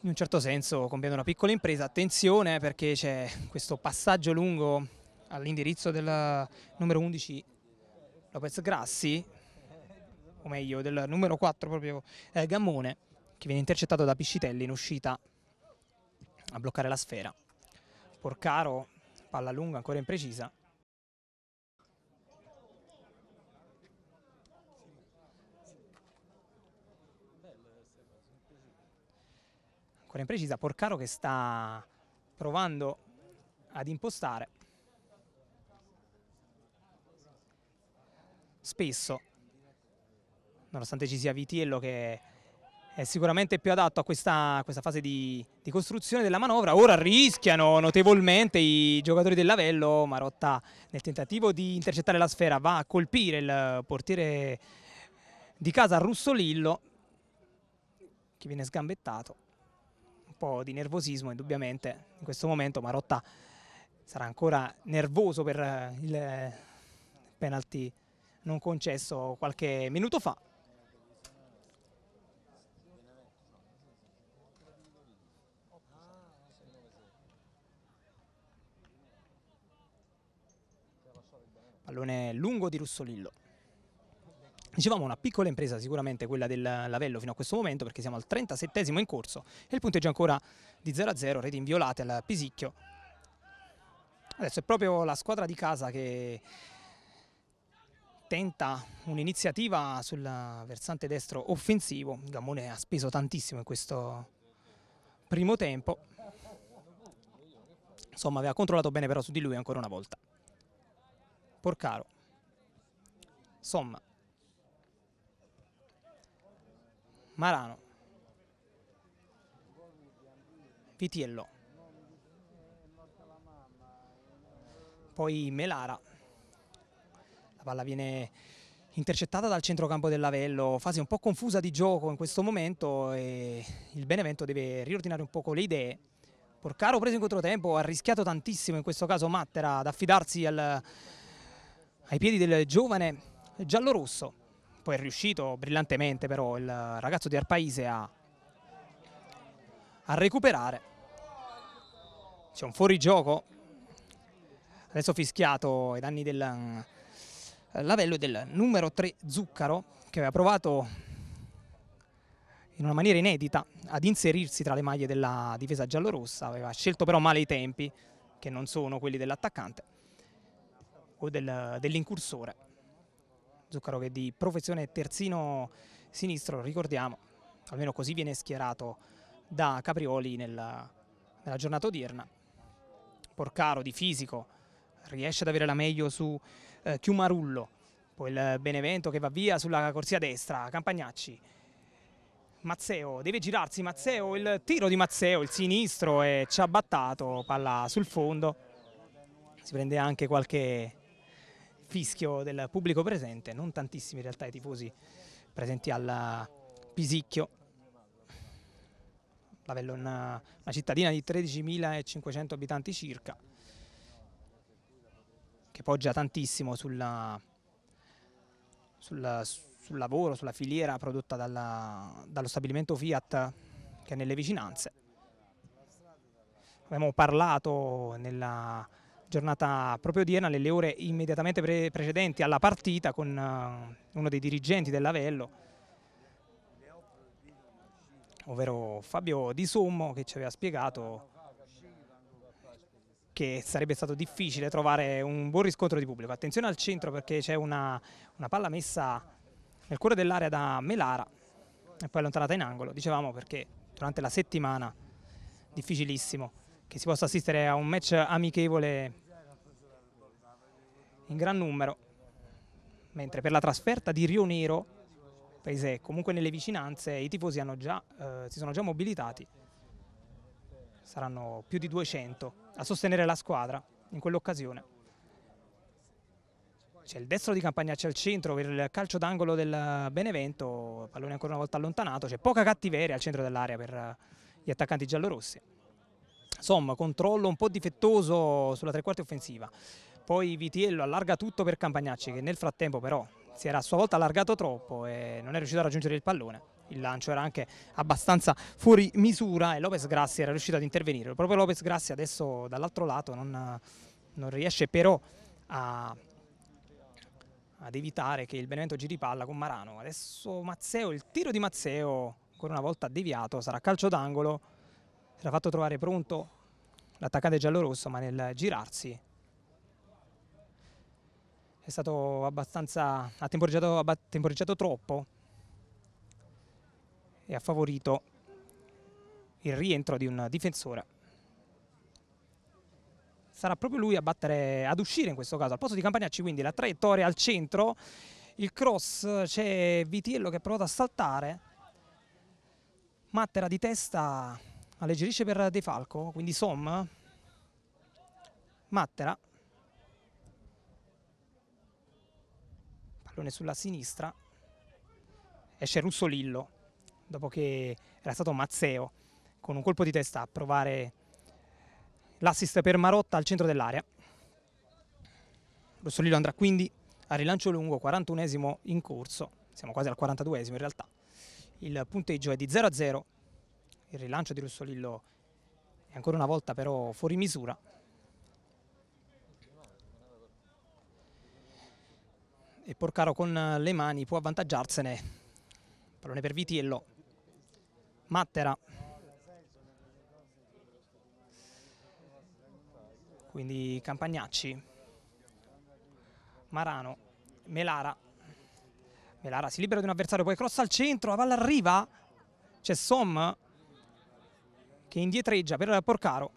[SPEAKER 1] in un certo senso compiendo una piccola impresa, attenzione eh, perché c'è questo passaggio lungo all'indirizzo del eh, numero 11 Lopez Grassi, o meglio del numero 4 proprio eh, Gammone, che viene intercettato da Piscitelli in uscita a bloccare la sfera. Porcaro, palla lunga ancora imprecisa, ancora imprecisa, Porcaro che sta provando ad impostare. Spesso, nonostante ci sia Vitiello che è sicuramente più adatto a questa, questa fase di, di, costruzione della manovra. Ora rischiano notevolmente i giocatori del Lavello. Marotta nel tentativo di intercettare la sfera va a colpire il portiere di casa Russolillo che viene sgambettato un po' di nervosismo indubbiamente in questo momento Marotta sarà ancora nervoso per eh, il penalty non concesso qualche minuto fa pallone lungo di Russolillo Dicevamo una piccola impresa sicuramente quella del Lavello fino a questo momento perché siamo al 37 in corso e il punteggio è ancora di 0-0, reti inviolate al Pisicchio. Adesso è proprio la squadra di casa che tenta un'iniziativa sul versante destro offensivo. Gamone ha speso tantissimo in questo primo tempo. Insomma aveva controllato bene però su di lui ancora una volta. Porcaro. Insomma. Marano, Vitiello, poi Melara, la palla viene intercettata dal centrocampo dell'Avello, fase un po' confusa di gioco in questo momento e il Benevento deve riordinare un po' le idee. Porcaro preso in controtempo, ha rischiato tantissimo in questo caso Mattera ad affidarsi al, ai piedi del giovane giallorosso. Poi è riuscito brillantemente però il ragazzo di Arpaise a, a recuperare. C'è un fuorigioco, adesso fischiato ai danni del eh, Lavello e del numero 3 Zuccaro che aveva provato in una maniera inedita ad inserirsi tra le maglie della difesa giallorossa, aveva scelto però male i tempi che non sono quelli dell'attaccante o del, dell'incursore. Zuccaro che di professione terzino sinistro, ricordiamo, almeno così viene schierato da Caprioli nella, nella giornata odierna. Porcaro di fisico riesce ad avere la meglio su eh, Chiumarullo, poi il Benevento che va via sulla corsia destra, Campagnacci. Mazzeo, deve girarsi Mazzeo, il tiro di Mazzeo, il sinistro è ciabattato, palla sul fondo. Si prende anche qualche fischio del pubblico presente, non tantissimi in realtà i tifosi presenti al Pisicchio. Lavello è una, una cittadina di 13.500 abitanti circa, che poggia tantissimo sulla, sulla, sul lavoro, sulla filiera prodotta dalla, dallo stabilimento Fiat che è nelle vicinanze. Abbiamo parlato nella giornata proprio odierna, nelle ore immediatamente pre precedenti alla partita con uh, uno dei dirigenti dell'Avello, ovvero Fabio Di Sommo che ci aveva spiegato che sarebbe stato difficile trovare un buon riscontro di pubblico. Attenzione al centro perché c'è una, una palla messa nel cuore dell'area da Melara e poi allontanata in angolo, dicevamo perché durante la settimana difficilissimo che si possa assistere a un match amichevole in gran numero, mentre per la trasferta di Rio Nero, paese comunque nelle vicinanze, i tifosi già, eh, si sono già mobilitati, saranno più di 200 a sostenere la squadra in quell'occasione. C'è il destro di Campagnaccia al centro per il calcio d'angolo del Benevento, pallone ancora una volta allontanato, c'è poca cattiveria al centro dell'area per eh, gli attaccanti giallorossi insomma controllo un po' difettoso sulla tre quarti offensiva. Poi Vitiello allarga tutto per Campagnacci che nel frattempo però si era a sua volta allargato troppo e non è riuscito a raggiungere il pallone. Il lancio era anche abbastanza fuori misura e Lopez Grassi era riuscito ad intervenire. Proprio Lopez Grassi adesso dall'altro lato non, non, riesce però a, ad evitare che il Benevento giri palla con Marano. Adesso Mazzeo, il tiro di Mazzeo ancora una volta deviato, sarà calcio d'angolo L'ha fatto trovare pronto l'attaccante giallorosso, ma nel girarsi è stato abbastanza, ha temporeggiato, temporeggiato troppo e ha favorito il rientro di un difensore. Sarà proprio lui a battere, ad uscire in questo caso, al posto di Campagnacci, quindi la traiettoria al centro, il cross, c'è Vitiello che ha provato a saltare, Mattera di testa alleggerisce per De Falco, quindi Som, Mattera, pallone sulla sinistra, esce Russo Lillo, dopo che era stato Mazzeo, con un colpo di testa a provare l'assist per Marotta al centro dell'area. Russo Lillo andrà quindi a rilancio lungo, 41esimo in corso, siamo quasi al 42esimo in realtà. Il punteggio è di 0 a 0 il rilancio di Russolillo è ancora una volta però fuori misura. E Porcaro con le mani può avvantaggiarsene. Pallone per Vitiello. Mattera. Quindi Campagnacci. Marano. Melara. Melara si libera di un avversario, poi cross al centro, la palla arriva. C'è Som che indietreggia per Porcaro.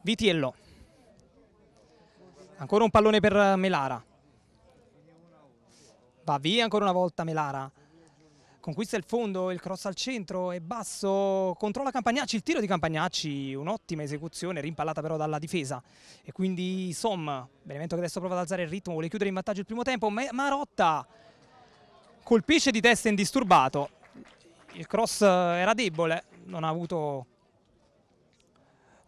[SPEAKER 1] Vitiello. Ancora un pallone per Melara. Va via ancora una volta Melara. Conquista il fondo, il cross al centro è basso, controlla Campagnacci, il tiro di Campagnacci, un'ottima esecuzione, rimpallata però dalla difesa. E quindi Som, Benevento che adesso prova ad alzare il ritmo, vuole chiudere in vantaggio il primo tempo, Marotta colpisce di testa indisturbato, il cross era debole, non ha avuto,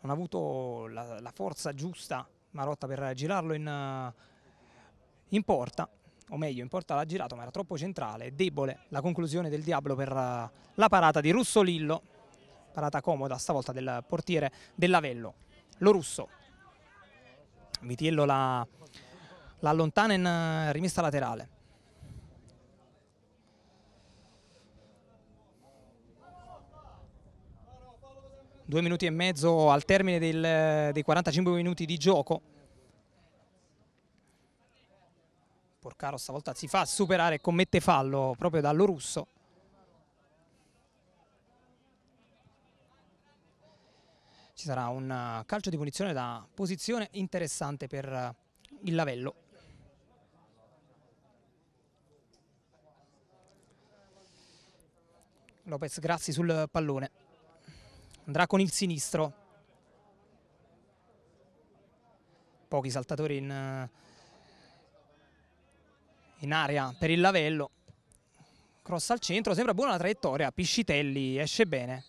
[SPEAKER 1] non ha avuto la, la, forza giusta Marotta per girarlo in, in porta o meglio in porta l'ha girato ma era troppo centrale, debole la conclusione del Diablo per la parata di Russolillo, parata comoda stavolta del portiere dell'Avello, lo russo. Vitiello la, la allontana in rimessa laterale. due minuti e mezzo al termine del, dei 45 minuti di gioco. Porcaro stavolta si fa superare e commette fallo proprio dallo russo. Ci sarà un calcio di punizione da posizione interessante per il lavello. Lopez Grassi sul pallone andrà con il sinistro pochi saltatori in, eh, in area per il lavello cross al centro, sembra buona la traiettoria Piscitelli esce bene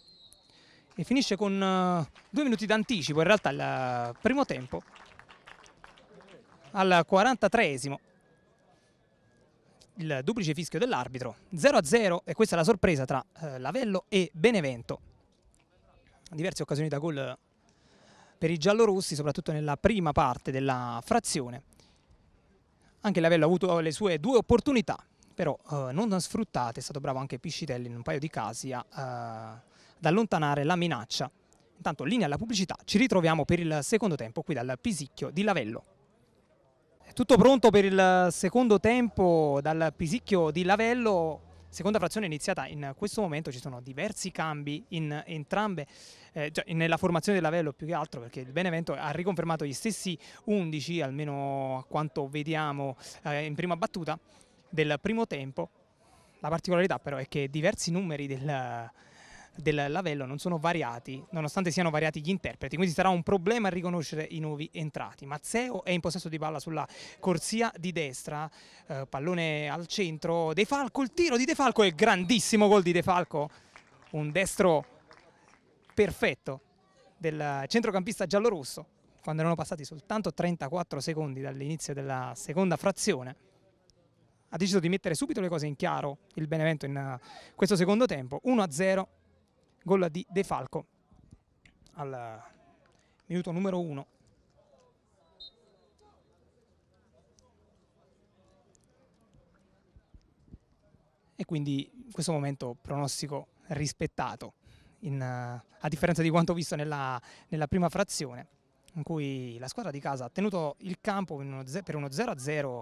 [SPEAKER 1] e finisce con eh, due minuti d'anticipo in realtà il eh, primo tempo al 43esimo il duplice fischio dell'arbitro 0-0 e questa è la sorpresa tra eh, Lavello e Benevento diverse occasioni da gol eh, per i giallorossi, soprattutto nella prima parte della frazione. Anche Lavello ha avuto le sue due opportunità, però eh, non sfruttate, è stato bravo anche Piscitelli in un paio di casi a, eh, ad allontanare la minaccia. Intanto linea alla pubblicità, ci ritroviamo per il secondo tempo qui dal Pisicchio di Lavello. È tutto pronto per il secondo tempo dal Pisicchio di Lavello, Seconda frazione iniziata in questo momento, ci sono diversi cambi in entrambe, eh, cioè nella formazione dell'Avello più che altro perché il Benevento ha riconfermato gli stessi 11, almeno a quanto vediamo eh, in prima battuta, del primo tempo. La particolarità però è che diversi numeri del del lavello non sono variati, nonostante siano variati gli interpreti, quindi sarà un problema a riconoscere i nuovi entrati. Mazzeo è in possesso di palla sulla corsia di destra, eh, pallone al centro, De Falco, il tiro di De Falco, il grandissimo gol di De Falco, un destro perfetto del centrocampista giallorosso, quando erano passati soltanto 34 secondi dall'inizio della seconda frazione ha deciso di mettere subito le cose in chiaro il Benevento in eh, questo secondo tempo 1-0 gol di De Falco al minuto numero 1. E quindi in questo momento pronostico rispettato, in, a differenza di quanto visto nella, nella prima frazione, in cui la squadra di casa ha tenuto il campo uno, per uno 0-0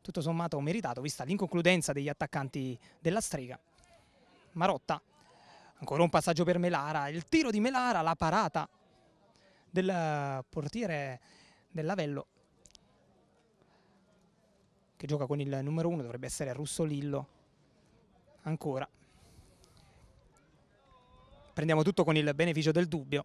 [SPEAKER 1] tutto sommato meritato, vista l'inconcludenza degli attaccanti della strega. Marotta Ancora un passaggio per Melara, il tiro di Melara, la parata del portiere dell'Avello che gioca con il numero uno, dovrebbe essere Russolillo ancora. Prendiamo tutto con il beneficio del dubbio.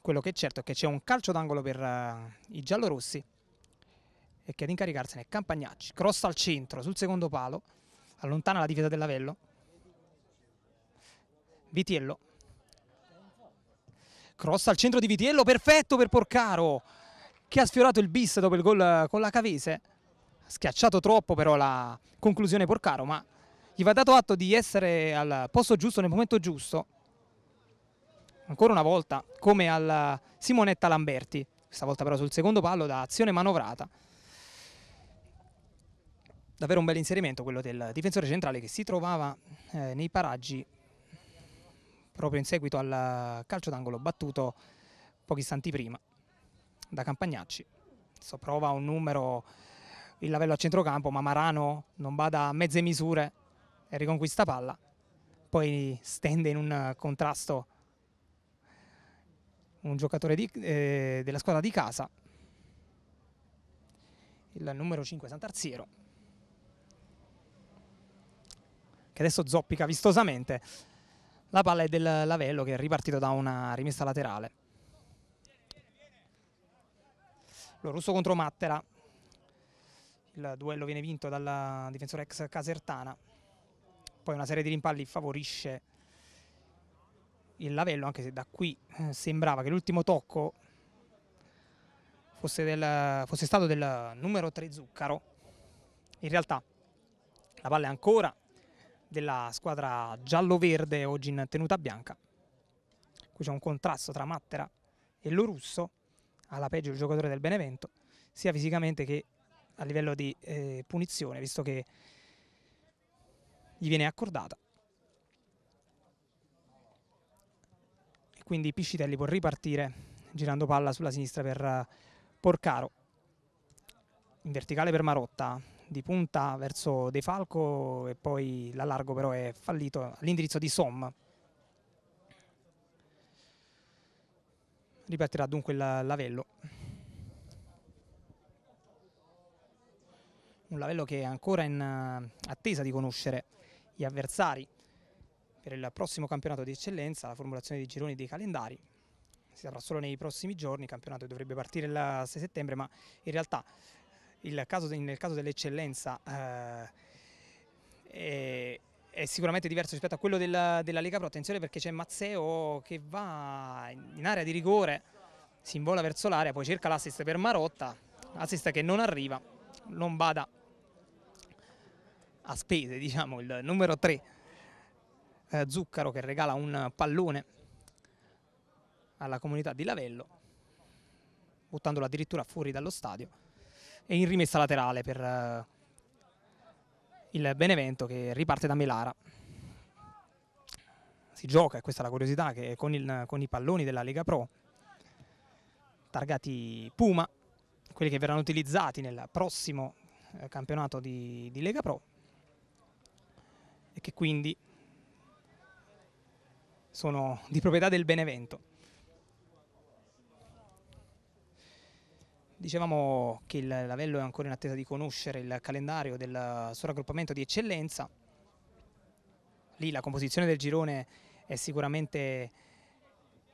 [SPEAKER 1] Quello che è certo è che c'è un calcio d'angolo per uh, i giallorossi e che ad incaricarsene è Campagnacci. Cross al centro sul secondo palo allontana la difesa dell'Avello. Vitiello. Cross al centro di Vitiello, perfetto per Porcaro, che ha sfiorato il bis dopo il gol con la Cavese. Schiacciato troppo però la conclusione Porcaro, ma gli va dato atto di essere al posto giusto nel momento giusto. Ancora una volta, come al Simonetta Lamberti, questa volta però sul secondo pallo da azione manovrata davvero un bel inserimento quello del difensore centrale che si trovava eh, nei paraggi proprio in seguito al calcio d'angolo battuto pochi istanti prima da Campagnacci. Adesso prova un numero il lavello a centrocampo, ma Marano non bada a mezze misure e riconquista palla. Poi stende in un contrasto un giocatore di, eh, della squadra di casa, il numero 5 Sant'Arziero, che adesso zoppica vistosamente. La palla è del Lavello che è ripartito da una rimessa laterale. Lo russo contro Mattera. Il duello viene vinto dal difensore ex Casertana. Poi una serie di rimpalli favorisce il Lavello, anche se da qui eh, sembrava che l'ultimo tocco fosse, del, fosse stato del numero 3 Zuccaro. In realtà la palla è ancora della squadra giallo-verde oggi in tenuta bianca. Qui c'è un contrasto tra Mattera e lo russo, alla peggio il giocatore del Benevento, sia fisicamente che a livello di eh, punizione, visto che gli viene accordata. E quindi Piscitelli può ripartire girando palla sulla sinistra per eh, Porcaro. In verticale per Marotta, di punta verso De Falco e poi l'allargo però è fallito all'indirizzo di Somma. Ripartirà dunque il lavello. Un lavello che è ancora in eh, attesa di conoscere gli avversari per il prossimo campionato di eccellenza, la formulazione dei gironi dei calendari. Si saprà solo nei prossimi giorni, il campionato dovrebbe partire il 6 settembre, ma in realtà caso, nel caso dell'eccellenza eh, è, è, sicuramente diverso rispetto a quello della, della Lega Pro, attenzione perché c'è Mazzeo che va in area di rigore, si invola verso l'area, poi cerca l'assist per Marotta, assist che non arriva, non bada a spese, diciamo, il numero 3 eh, Zuccaro che regala un pallone alla comunità di Lavello, buttandolo addirittura fuori dallo stadio e in rimessa laterale per eh, il Benevento che riparte da Melara. Si gioca, e questa è la curiosità, che con, il, con i palloni della Lega Pro, targati Puma, quelli che verranno utilizzati nel prossimo eh, campionato di, di Lega Pro e che quindi sono di proprietà del Benevento. Dicevamo che il Lavello è ancora in attesa di conoscere il calendario del suo raggruppamento di eccellenza. Lì la composizione del girone è sicuramente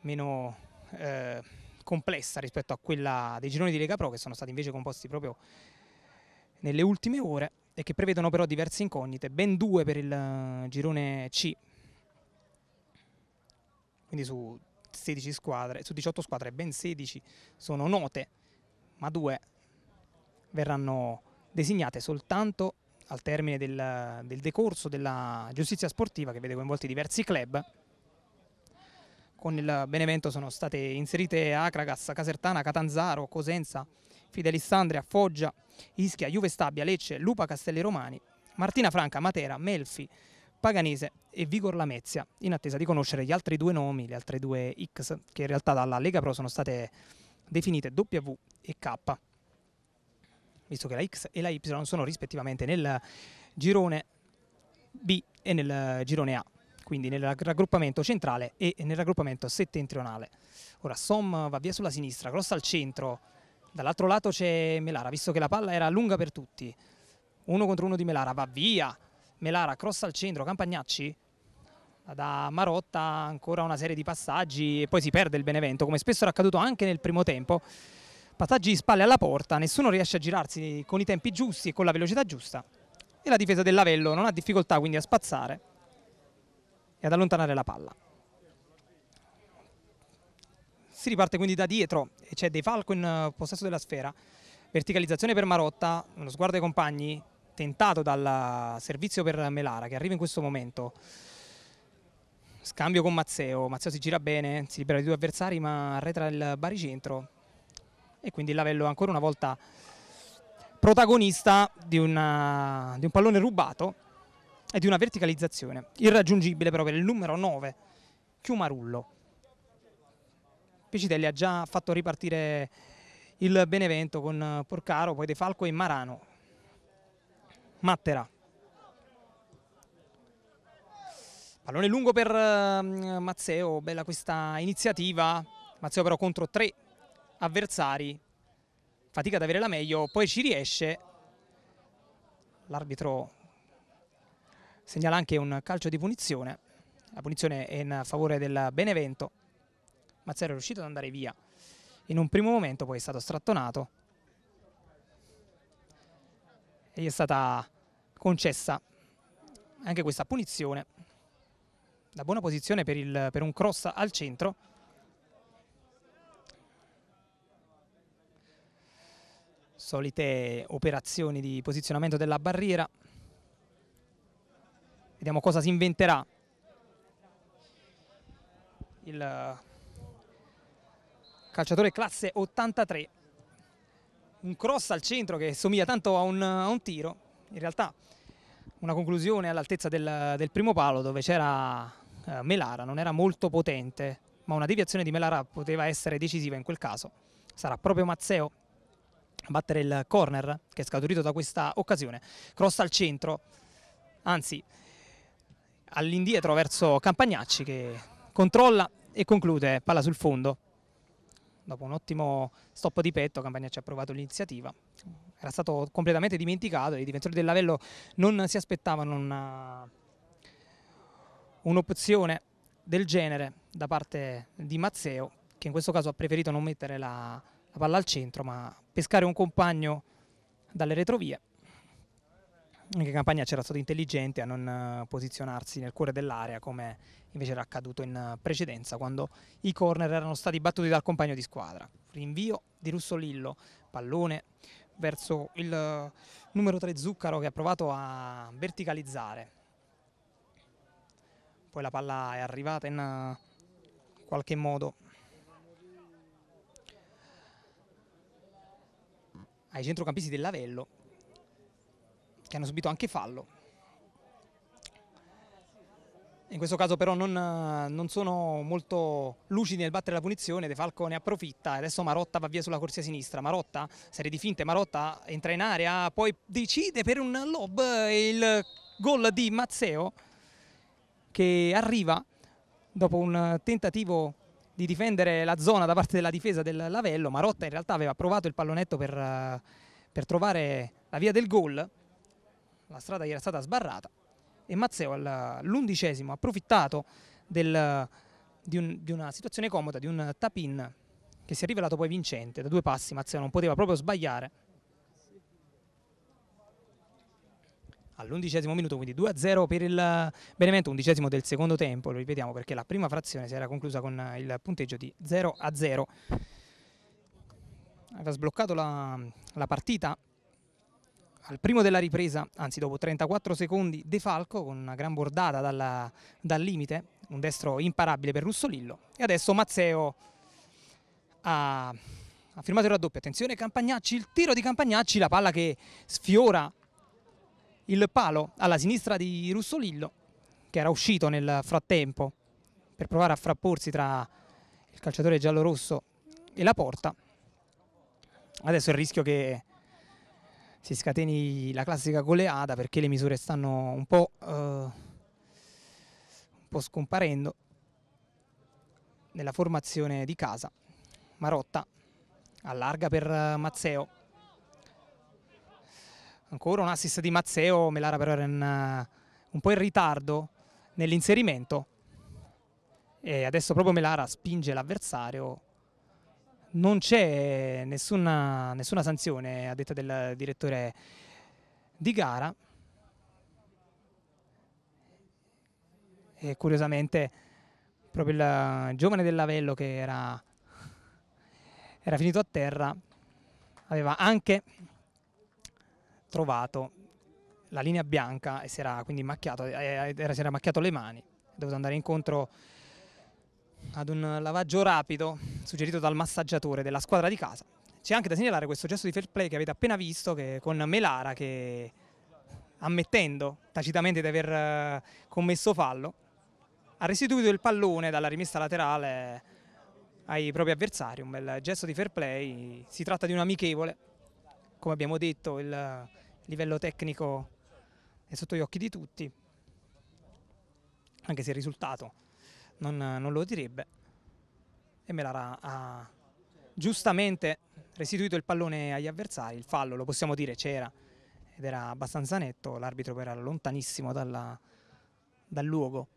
[SPEAKER 1] meno eh, complessa rispetto a quella dei gironi di Lega Pro che sono stati invece composti proprio nelle ultime ore e che prevedono però diverse incognite, ben due per il eh, girone C, quindi su, 16 squadre, su 18 squadre ben 16 sono note ma due verranno designate soltanto al termine del, del decorso della giustizia sportiva che vede coinvolti diversi club. Con il Benevento sono state inserite Acragas, Casertana, Catanzaro, Cosenza, Fidelissandria, Foggia, Ischia, Juve Stabia, Lecce, Lupa Castelli Romani, Martina Franca, Matera, Melfi, Paganese e Vigor Lamezia, in attesa di conoscere gli altri due nomi, le altre due X, che in realtà dalla Lega Pro sono state definite W e K, visto che la X e la Y sono rispettivamente nel girone B e nel girone A, quindi nel raggruppamento centrale e nel raggruppamento settentrionale. Ora Som va via sulla sinistra, cross al centro, dall'altro lato c'è Melara, visto che la palla era lunga per tutti, uno contro uno di Melara, va via, Melara cross al centro, Campagnacci da Marotta ancora una serie di passaggi e poi si perde il Benevento come spesso era accaduto anche nel primo tempo passaggi di spalle alla porta, nessuno riesce a girarsi con i tempi giusti e con la velocità giusta e la difesa del Lavello non ha difficoltà quindi a spazzare e ad allontanare la palla. Si riparte quindi da dietro e c'è De Falco in eh, possesso della sfera, verticalizzazione per Marotta, uno sguardo ai compagni tentato dal servizio per Melara che arriva in questo momento scambio con Mazzeo, Mazzeo si gira bene, si libera di due avversari ma arretra il baricentro e quindi Lavello ancora una volta protagonista di, una, di un pallone rubato e di una verticalizzazione irraggiungibile però per il numero 9 Chiumarullo Picitelli ha già fatto ripartire il Benevento con Porcaro, poi De Falco e Marano Matterà pallone lungo per eh, Mazzeo bella questa iniziativa Mazzeo però contro 3 avversari, fatica ad avere la meglio, poi ci riesce. L'arbitro segnala anche un calcio di punizione, la punizione è in favore del Benevento. Mazzero è riuscito ad andare via in un primo momento, poi è stato strattonato e gli è stata concessa anche questa punizione. La buona posizione per, il, per un cross al centro solite operazioni di posizionamento della barriera vediamo cosa si inventerà il calciatore classe 83 un cross al centro che somiglia tanto a un, a un tiro in realtà una conclusione all'altezza del, del, primo palo dove c'era eh, Melara non era molto potente ma una deviazione di Melara poteva essere decisiva in quel caso sarà proprio Mazzeo battere il corner che è scaturito da questa occasione. Cross al centro, anzi all'indietro verso Campagnacci che controlla e conclude palla sul fondo. Dopo un ottimo stop di petto Campagnacci ha provato l'iniziativa. Era stato completamente dimenticato e i difensori dell'Avello non si aspettavano un'opzione un del genere da parte di Mazzeo che in questo caso ha preferito non mettere la, la palla al centro, ma pescare un compagno dalle retrovie. Anche Campagna c'era stato intelligente a non eh, posizionarsi nel cuore dell'area come invece era accaduto in eh, precedenza quando i corner erano stati battuti dal compagno di squadra. Rinvio di Russo Lillo, pallone verso il eh, numero 3 Zuccaro che ha provato a verticalizzare. Poi la palla è arrivata in qualche modo ai centrocampisti del Lavello che hanno subito anche fallo. In questo caso però non, non sono molto lucidi nel battere la punizione, De Falco ne approfitta, adesso Marotta va via sulla corsia sinistra, Marotta, serie di finte, Marotta entra in area, poi decide per un lob il gol di Mazzeo che arriva dopo un tentativo di difendere la zona da parte della difesa del Lavello, Marotta in realtà aveva provato il pallonetto per, eh, per trovare la via del gol, la strada gli era stata sbarrata e Mazzeo all'undicesimo ha approfittato del, di, un, di, una situazione comoda, di un tap-in che si è rivelato poi vincente, da due passi Mazzeo non poteva proprio sbagliare all'undicesimo minuto, quindi 2-0 per il Benevento, undicesimo del secondo tempo, lo ripetiamo perché la prima frazione si era conclusa con il punteggio di 0-0. Aveva sbloccato la, la partita al primo della ripresa, anzi dopo 34 secondi, De Falco con una gran bordata dalla, dal limite, un destro imparabile per Russolillo e adesso Mazzeo ha, ha firmato il raddoppio, attenzione Campagnacci, il tiro di Campagnacci, la palla che sfiora il palo alla sinistra di Russolillo che era uscito nel frattempo per provare a frapporsi tra il calciatore giallorosso e la porta. Adesso il rischio che si scateni la classica goleada perché le misure stanno un po', eh, un po scomparendo nella formazione di casa. Marotta allarga per eh, Mazzeo ancora un assist di Mazzeo, Melara però era in, eh, un po' in ritardo nell'inserimento e adesso proprio Melara spinge l'avversario non c'è nessuna, nessuna, sanzione a detta del direttore di gara e curiosamente proprio il giovane dell'Avello che era, era finito a terra aveva anche trovato la linea bianca e si era quindi macchiato, eh, eh, era, si era macchiato le mani. È dovuto andare incontro ad un lavaggio rapido suggerito dal massaggiatore della squadra di casa. C'è anche da segnalare questo gesto di fair play che avete appena visto che con Melara che ammettendo tacitamente di aver eh, commesso fallo ha restituito il pallone dalla rimessa laterale ai propri avversari, un bel gesto di fair play, si tratta di un amichevole, come abbiamo detto il livello tecnico è sotto gli occhi di tutti, anche se il risultato non, non lo direbbe. E Melara ha giustamente restituito il pallone agli avversari, il fallo lo possiamo dire c'era ed era abbastanza netto, l'arbitro era lontanissimo dalla, dal luogo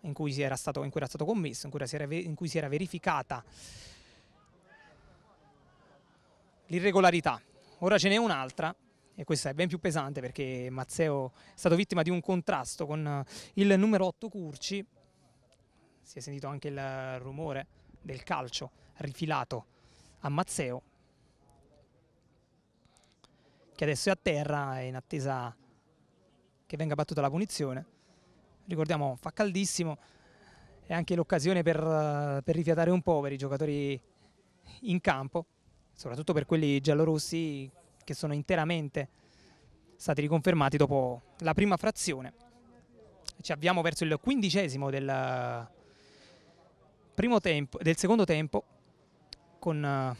[SPEAKER 1] in cui, stato, in cui, era stato commesso, in cui, era, in cui si era verificata l'irregolarità. Ora ce n'è un'altra e questa è ben più pesante perché Mazzeo è stato vittima di un contrasto con eh, il numero 8 Curci, si è sentito anche il rumore del calcio rifilato a Mazzeo che adesso è a terra in attesa che venga battuta la punizione ricordiamo fa caldissimo è anche l'occasione per, eh, per rifiatare un po' per i giocatori in campo soprattutto per quelli giallorossi che sono interamente stati riconfermati dopo la prima frazione. Ci avviamo verso il quindicesimo del, eh, tempo, del secondo tempo con eh,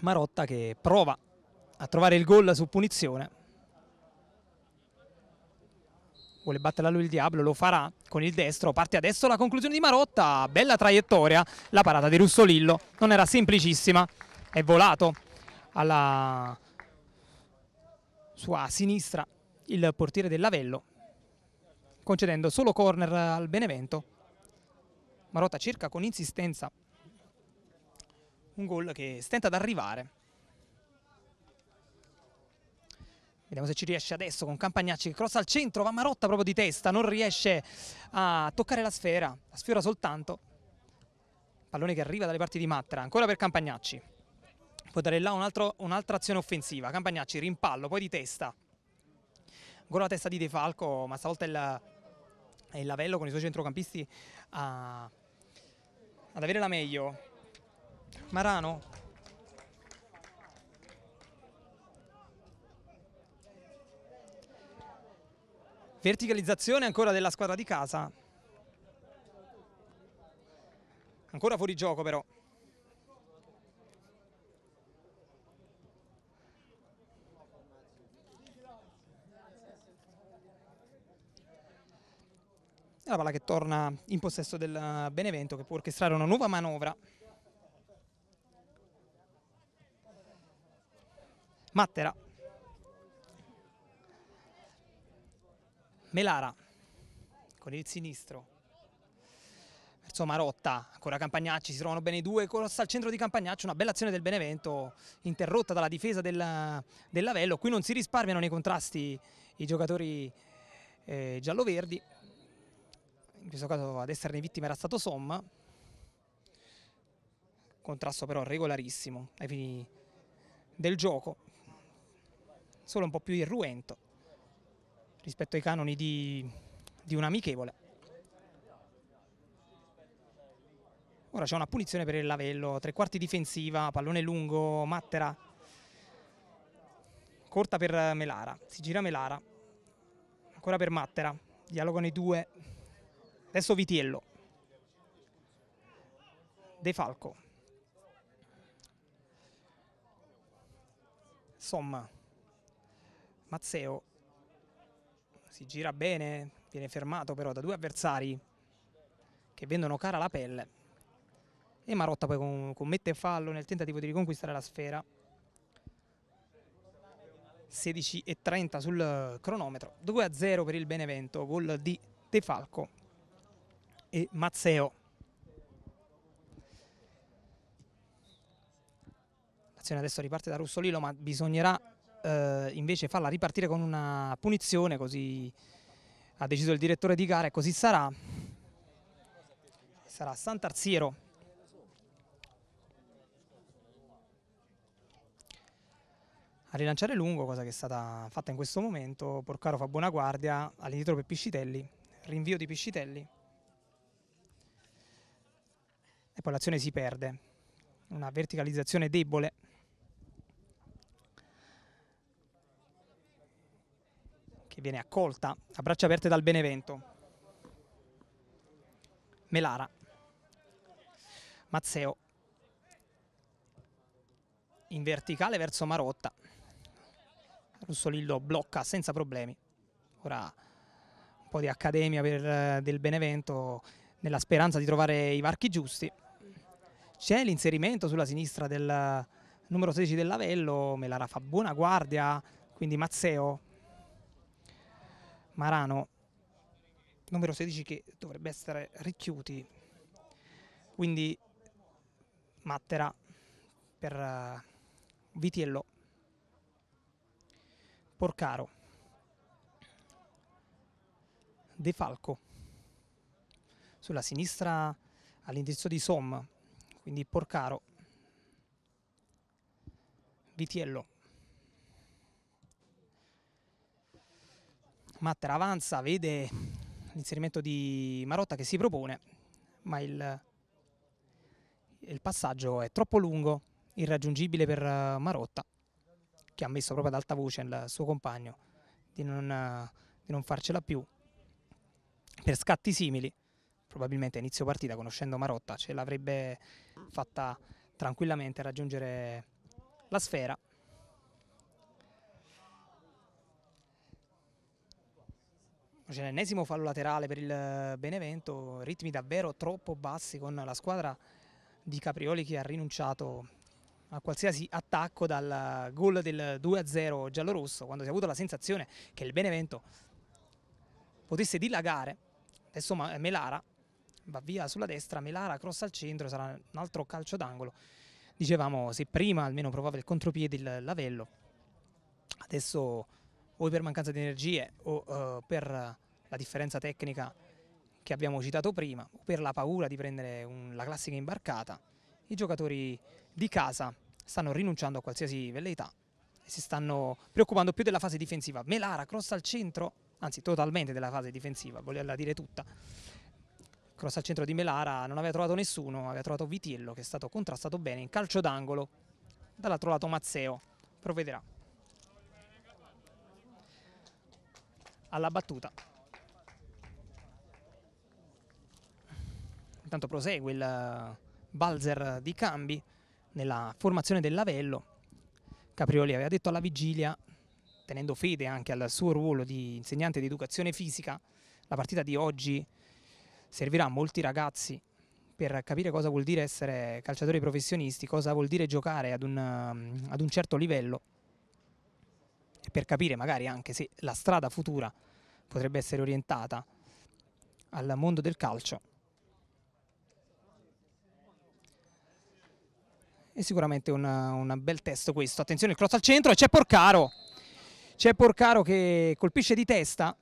[SPEAKER 1] Marotta che prova a trovare il gol su punizione. Vuole batterla lui il diavolo, lo farà con il destro. Parte adesso la conclusione di Marotta, bella traiettoria. La parata di Russolillo non era semplicissima, è volato alla sua sinistra il portiere dell'Avello, concedendo solo corner al Benevento. Marotta cerca con insistenza un gol che stenta ad arrivare. Vediamo se ci riesce adesso con Campagnacci che cross al centro, va Marotta proprio di testa, non riesce a toccare la sfera, la sfiora soltanto. Pallone che arriva dalle parti di Mattra, ancora per Campagnacci là un'altra un azione offensiva, Campagnacci rimpallo, poi di testa, ancora la testa di De Falco, ma stavolta il, il Lavello con i suoi centrocampisti a, ad avere la meglio. Marano. Verticalizzazione ancora della squadra di casa. Ancora fuori gioco però. e la palla che torna in possesso del eh, Benevento che può orchestrare una nuova manovra. Mattera. Melara con il sinistro. Verso Marotta, ancora Campagnacci, si trovano bene i due, cross al centro di Campagnacci, una bella azione del Benevento interrotta dalla difesa del, del Qui non si risparmiano nei contrasti i giocatori eh, giallo-verdi in questo caso ad esserne vittima era stato Somma, contrasto però regolarissimo ai fini del gioco, solo un po' più irruento rispetto ai canoni di, di un amichevole. Ora c'è una punizione per il Lavello, tre quarti difensiva, pallone lungo, Mattera, corta per Melara, si gira Melara, ancora per Mattera, dialogano i due, Adesso Vitiello. De Falco. Somma. Mazzeo. Si gira bene, viene fermato però da due avversari che vendono cara la pelle. E Marotta poi commette fallo nel tentativo di riconquistare la sfera. 16 e 30 sul cronometro. 2-0 per il Benevento, gol di De Falco e Mazzeo. L'azione adesso riparte da Russolillo ma bisognerà eh, invece farla ripartire con una punizione così ha deciso il direttore di gara e così sarà. Sarà Sant'Arziero a rilanciare lungo, cosa che è stata fatta in questo momento. Porcaro fa buona guardia, all'indietro per Piscitelli, rinvio di Piscitelli e poi l'azione si perde. Una verticalizzazione debole. Che viene accolta a braccia aperte dal Benevento. Melara. Mazzeo. In verticale verso Marotta. Russolillo blocca senza problemi. Ora un po' di accademia per, eh, del Benevento nella speranza di trovare i varchi giusti. C'è l'inserimento sulla sinistra del numero 16 dell'Avello, Melara fa buona guardia, quindi Mazzeo, Marano, numero 16 che dovrebbe essere Ricchiuti, quindi Mattera per eh, Vitiello, Porcaro, De Falco, sulla sinistra all'indirizzo di Somme, quindi Porcaro, Vitiello. Matter avanza, vede l'inserimento di Marotta che si propone, ma il, il passaggio è troppo lungo, irraggiungibile per eh, Marotta, che ha messo proprio ad alta voce il suo compagno di non, di non farcela più. Per scatti simili, probabilmente a inizio partita, conoscendo Marotta, ce l'avrebbe fatta tranquillamente raggiungere la sfera. C'è l'ennesimo fallo laterale per il Benevento, ritmi davvero troppo bassi con la squadra di Caprioli che ha rinunciato a qualsiasi attacco dal gol del 2-0 giallorosso, quando si è avuto la sensazione che il Benevento potesse dilagare. Adesso Melara va via sulla destra, Melara cross al centro, sarà un altro calcio d'angolo. Dicevamo, se prima almeno provava il contropiede il Lavello, adesso o per mancanza di energie o uh, per la differenza tecnica che abbiamo citato prima, o per la paura di prendere un, la classica imbarcata, i giocatori di casa stanno rinunciando a qualsiasi velleità e si stanno preoccupando più della fase difensiva. Melara cross al centro, anzi totalmente della fase difensiva, voglio dire tutta cross al centro di Melara, non aveva trovato nessuno, aveva trovato Vitiello che è stato contrastato bene in calcio d'angolo, dall'altro lato Mazzeo, provvederà alla battuta. Intanto prosegue il eh, Balzer di cambi nella formazione del Lavello. Caprioli aveva detto alla vigilia, tenendo fede anche al suo ruolo di insegnante di educazione fisica, la partita di oggi servirà a molti ragazzi per capire cosa vuol dire essere calciatori professionisti, cosa vuol dire giocare ad un, mm, ad un certo livello per capire magari anche se la strada futura potrebbe essere orientata al mondo del calcio. E sicuramente un bel testo questo. Attenzione il cross al centro e c'è Porcaro. C'è Porcaro che colpisce di testa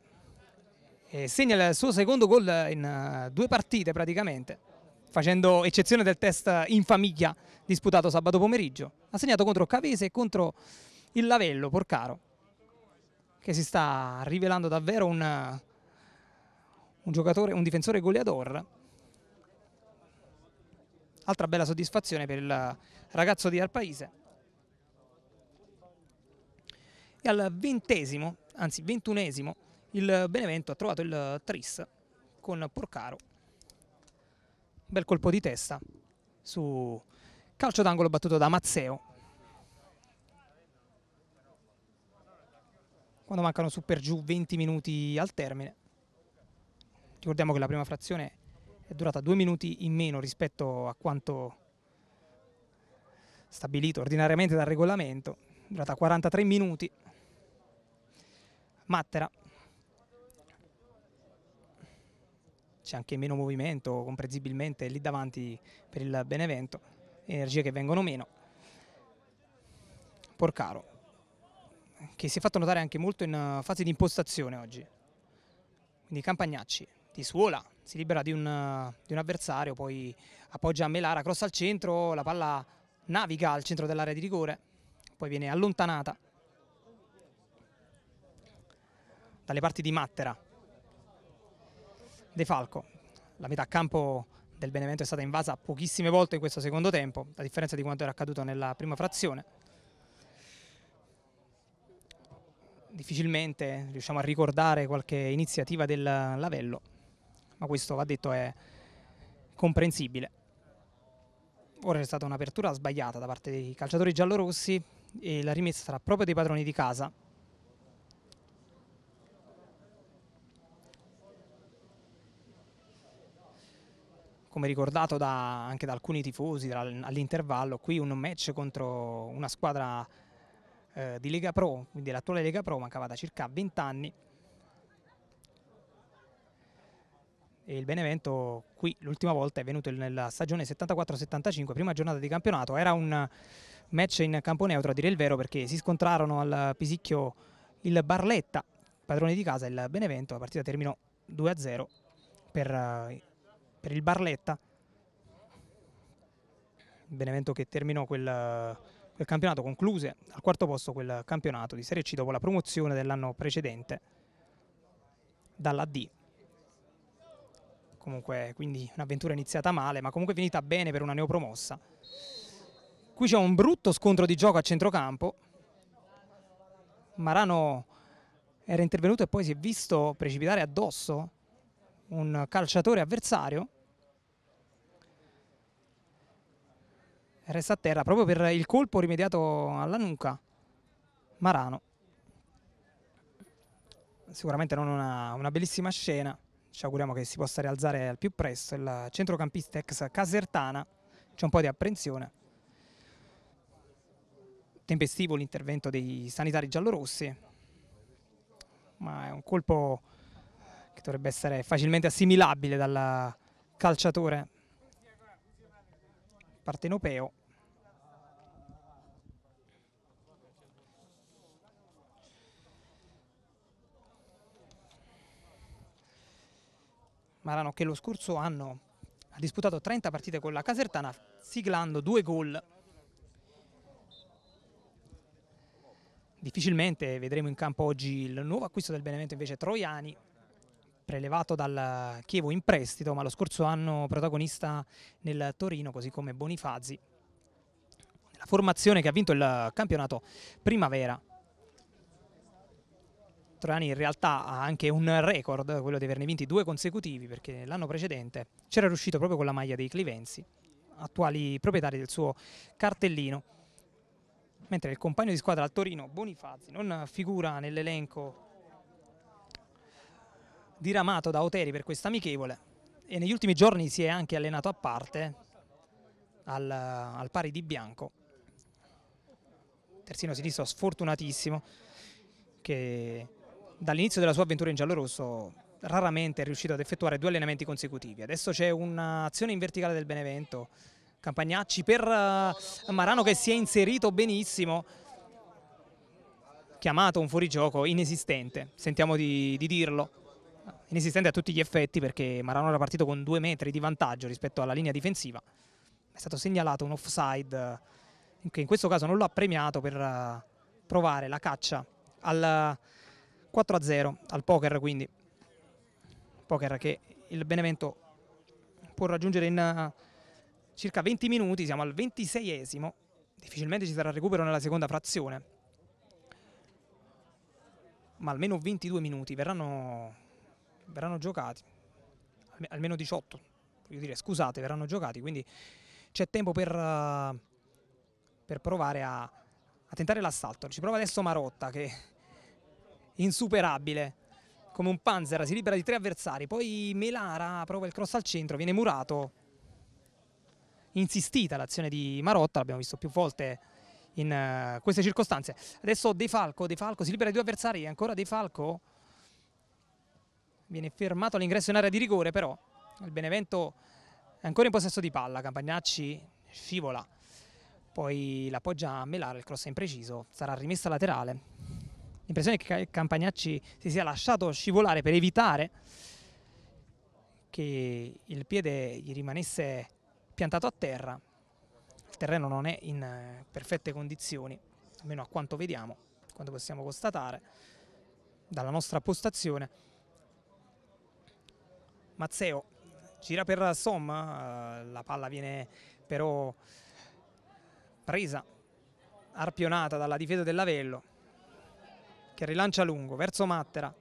[SPEAKER 1] eh, segna il suo secondo gol in eh, due partite praticamente, facendo eccezione del test in famiglia disputato sabato pomeriggio. Ha segnato contro Cavese e contro il Lavello, Porcaro, che si sta rivelando davvero un, eh, un giocatore, un difensore goleador. Altra bella soddisfazione per il ragazzo di Arpaise. E al ventesimo, anzi ventunesimo, il Benevento ha trovato il Tris con Porcaro. Bel colpo di testa su calcio d'angolo battuto da Mazzeo. Quando mancano su per giù 20 minuti al termine. Ricordiamo che la prima frazione è durata due minuti in meno rispetto a quanto stabilito ordinariamente dal regolamento, durata 43 minuti. Mattera c'è anche meno movimento comprensibilmente lì davanti per il Benevento, energie che vengono meno. Porcaro, che si è fatto notare anche molto in eh, fase di impostazione oggi. Quindi Campagnacci, di Suola, si libera di un, di un avversario, poi appoggia a Melara, cross al centro, la palla naviga al centro dell'area di rigore, poi viene allontanata dalle parti di Mattera. De Falco. La metà campo del Benevento è stata invasa pochissime volte in questo secondo tempo, a differenza di quanto era accaduto nella prima frazione. Difficilmente riusciamo a ricordare qualche iniziativa del Lavello, ma questo va detto è comprensibile. Ora è stata un'apertura sbagliata da parte dei calciatori giallorossi e la rimessa sarà proprio dei padroni di casa come ricordato da, anche da alcuni tifosi all'intervallo, qui un match contro una squadra eh, di Lega Pro, quindi l'attuale Lega Pro, mancava da circa 20 anni. E il Benevento qui l'ultima volta è venuto nella stagione 74-75, prima giornata di campionato, era un match in campo neutro a dire il vero perché si scontrarono al Pisicchio il Barletta, padrone di casa, il Benevento, la partita terminò 2-0 per... Eh, per il Barletta. Benevento che terminò quel, quel campionato, concluse al quarto posto quel campionato di Serie C dopo la promozione dell'anno precedente dalla D. Comunque, quindi un'avventura iniziata male, ma comunque finita bene per una neopromossa. Qui c'è un brutto scontro di gioco a centrocampo. Marano era intervenuto e poi si è visto precipitare addosso un calciatore avversario. resta a terra proprio per il colpo rimediato alla nuca Marano sicuramente non una, una bellissima scena ci auguriamo che si possa rialzare al più presto il centrocampista ex Casertana c'è un po' di apprensione tempestivo l'intervento dei sanitari giallorossi ma è un colpo che dovrebbe essere facilmente assimilabile dal calciatore partenopeo. Marano che lo scorso anno ha disputato 30 partite con la Casertana siglando due gol. Difficilmente vedremo in campo oggi il nuovo acquisto del Benevento invece Troiani prelevato dal Chievo in prestito, ma lo scorso anno protagonista nel Torino, così come Bonifazi, La formazione che ha vinto il campionato primavera. Troiani in realtà ha anche un record, quello di averne vinti due consecutivi, perché l'anno precedente c'era riuscito proprio con la maglia dei Clivenzi, attuali proprietari del suo cartellino. Mentre il compagno di squadra al Torino, Bonifazzi, non figura nell'elenco diramato da Oteri per questa amichevole e negli ultimi giorni si è anche allenato a parte al, al pari di Bianco terzino sinistro sfortunatissimo che dall'inizio della sua avventura in giallorosso raramente è riuscito ad effettuare due allenamenti consecutivi. Adesso c'è un'azione in verticale del Benevento, Campagnacci per eh, Marano che si è inserito benissimo, chiamato un fuorigioco inesistente, sentiamo di, di dirlo inesistente a tutti gli effetti perché Marano era partito con due metri di vantaggio rispetto alla linea difensiva. È stato segnalato un offside eh, che in questo caso non lo ha premiato per eh, provare la caccia al 4-0 eh, al poker quindi. Poker che il Benevento può raggiungere in circa 20 minuti, siamo al 26esimo, difficilmente ci sarà recupero nella seconda frazione ma almeno 22 minuti verranno verranno giocati, almeno 18, voglio dire scusate, verranno giocati, quindi c'è tempo per, per provare a, a tentare l'assalto. Ci prova adesso Marotta che è insuperabile come un Panzer, si libera di tre avversari, poi Melara prova il cross al centro, viene murato. Insistita l'azione di Marotta, l'abbiamo visto più volte in eh, queste circostanze. Adesso De Falco, De Falco si libera di due avversari, ancora De Falco viene fermato all'ingresso in area di rigore però il Benevento è ancora in possesso di palla Campagnacci scivola poi l'appoggia a Melara il cross è impreciso sarà rimessa laterale l'impressione è che Campagnacci si sia lasciato scivolare per evitare che il piede gli rimanesse piantato a terra il terreno non è in eh, perfette condizioni almeno a quanto vediamo quanto possiamo constatare dalla nostra postazione Mazzeo gira per Somma, eh, la palla viene però presa, arpionata dalla difesa dell'Avello che rilancia lungo verso Mattera.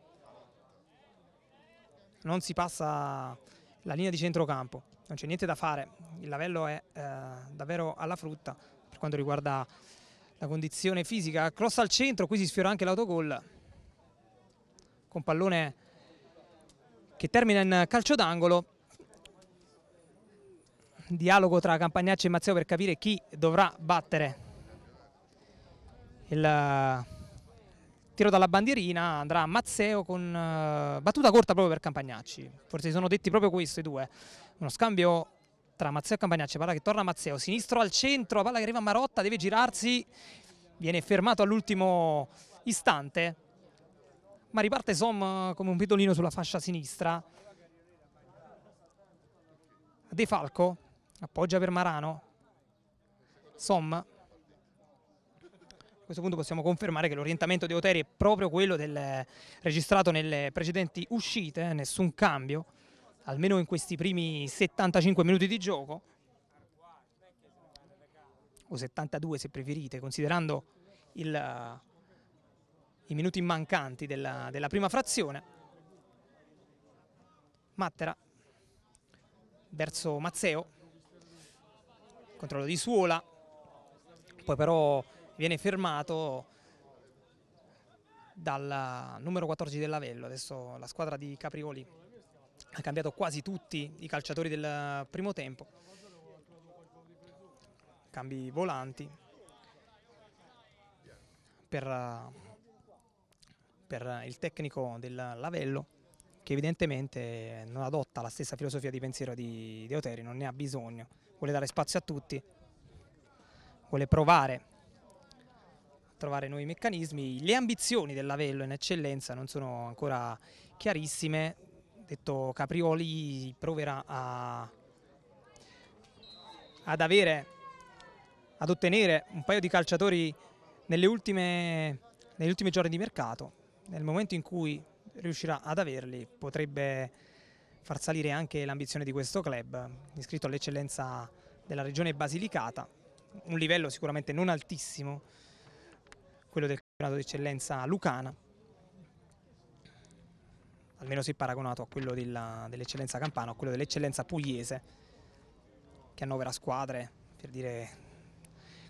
[SPEAKER 1] Non si passa la linea di centrocampo, non c'è niente da fare, il Lavello è eh, davvero alla frutta per quanto riguarda la condizione fisica, cross al centro, qui si sfiora anche l'autogol con pallone che termina in calcio d'angolo dialogo tra Campagnacci e Mazzeo per capire chi dovrà battere il eh, tiro dalla bandierina andrà a Mazzeo con eh, battuta corta proprio per Campagnacci forse si sono detti proprio questi due uno scambio tra Mazzeo e Campagnacci palla che torna a Mazzeo sinistro al centro palla che arriva a Marotta deve girarsi viene fermato all'ultimo istante ma riparte Som eh, come un pitolino sulla fascia sinistra. De Falco appoggia per Marano. Som. A questo punto possiamo confermare che l'orientamento di Oteri è proprio quello del, eh, registrato nelle precedenti uscite, eh, nessun cambio, almeno in questi primi 75 minuti di gioco, o 72 se preferite, considerando il i minuti mancanti della, della prima frazione. Mattera verso Mazzeo, controllo di Suola, poi però viene fermato dal numero 14 dell'Avello, adesso la squadra di Caprioli ha cambiato quasi tutti i calciatori del primo tempo, cambi volanti per per il tecnico del Lavello che evidentemente non adotta la stessa filosofia di pensiero di Deoteri, non ne ha bisogno, vuole dare spazio a tutti, vuole provare a trovare nuovi meccanismi. Le ambizioni del Lavello in eccellenza non sono ancora chiarissime, detto Caprioli proverà a, ad avere, ad ottenere un paio di calciatori nelle ultime, negli ultimi giorni di mercato, nel momento in cui riuscirà ad averli potrebbe far salire anche l'ambizione di questo club, iscritto all'eccellenza della regione Basilicata, un livello sicuramente non altissimo, quello del campionato d'eccellenza lucana, almeno se paragonato a quello dell'eccellenza dell campana o quello dell'eccellenza pugliese, che annovera squadre, per dire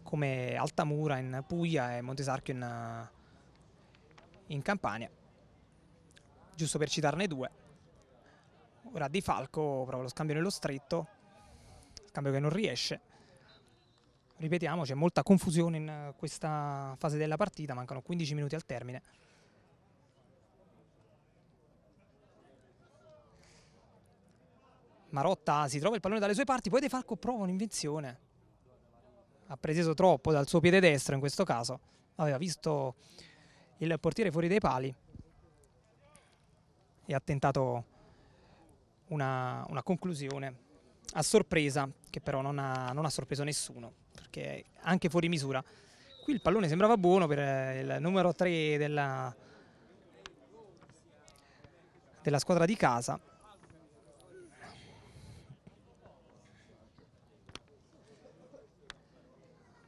[SPEAKER 1] come Altamura in Puglia e Montesarchio in, in Campania, giusto per citarne due. Ora Di Falco prova lo scambio nello stretto, scambio che non riesce. Ripetiamo, c'è molta confusione in eh, questa fase della partita, mancano 15 minuti al termine. Marotta si trova il pallone dalle sue parti, poi De Falco prova un'invenzione. Ha preso troppo dal suo piede destro in questo caso, aveva visto il portiere fuori dai pali e ha tentato una, una conclusione a sorpresa, che però non ha, non ha, sorpreso nessuno, perché anche fuori misura. Qui il pallone sembrava buono per eh, il numero 3 della, della squadra di casa.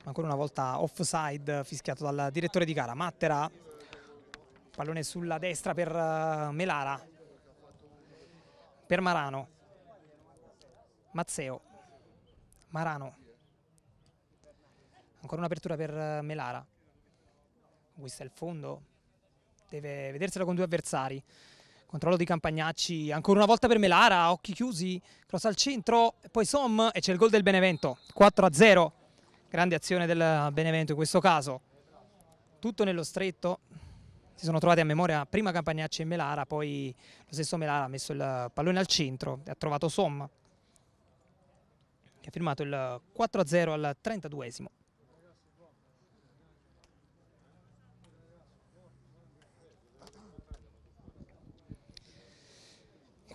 [SPEAKER 1] Ancora una volta offside fischiato dal direttore di gara, Mattera Pallone sulla destra per eh, Melara. Per Marano. Mazzeo. Marano. Ancora un'apertura per eh, Melara. Questo è il fondo. Deve vederselo con due avversari. Controllo di Campagnacci, ancora una volta per Melara, occhi chiusi, cross al centro, poi Som e c'è il gol del Benevento, 4-0. Grande azione del Benevento in questo caso. Tutto nello stretto, si sono trovati a memoria prima Campagnacci e Melara, poi lo stesso Melara ha messo il pallone al centro e ha trovato Somma, che ha firmato il 4-0 al 32esimo.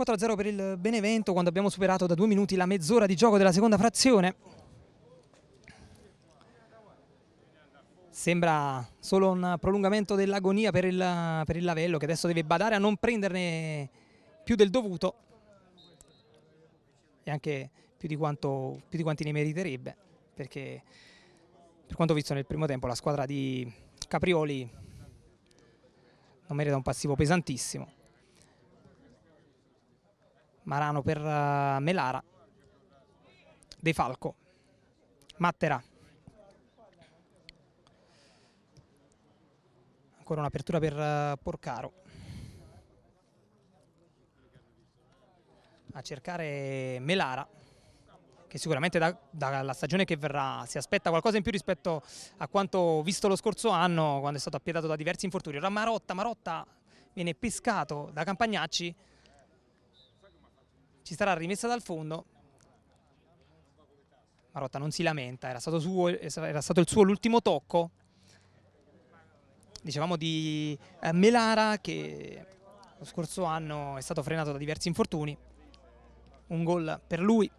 [SPEAKER 1] per il Benevento quando abbiamo superato da due minuti la mezz'ora di gioco della seconda frazione. sembra solo un prolungamento dell'agonia per il, per il Lavello che adesso deve badare a non prenderne più del dovuto e anche più di, quanto, più di quanti ne meriterebbe perché per quanto visto nel primo tempo la squadra di Caprioli non merita un passivo pesantissimo Marano per eh, Melara De Falco Matterà ancora un'apertura per eh, Porcaro. A cercare Melara che sicuramente da, dalla stagione che verrà si aspetta qualcosa in più rispetto a quanto visto lo scorso anno quando è stato appiedato da diversi infortuni. Ora Marotta, Marotta viene pescato da Campagnacci, ci sarà rimessa dal fondo. Marotta non si lamenta, era stato, suo, era stato il suo l'ultimo tocco, diciamo, di eh, Melara che lo scorso anno è stato frenato da diversi infortuni, un gol per lui,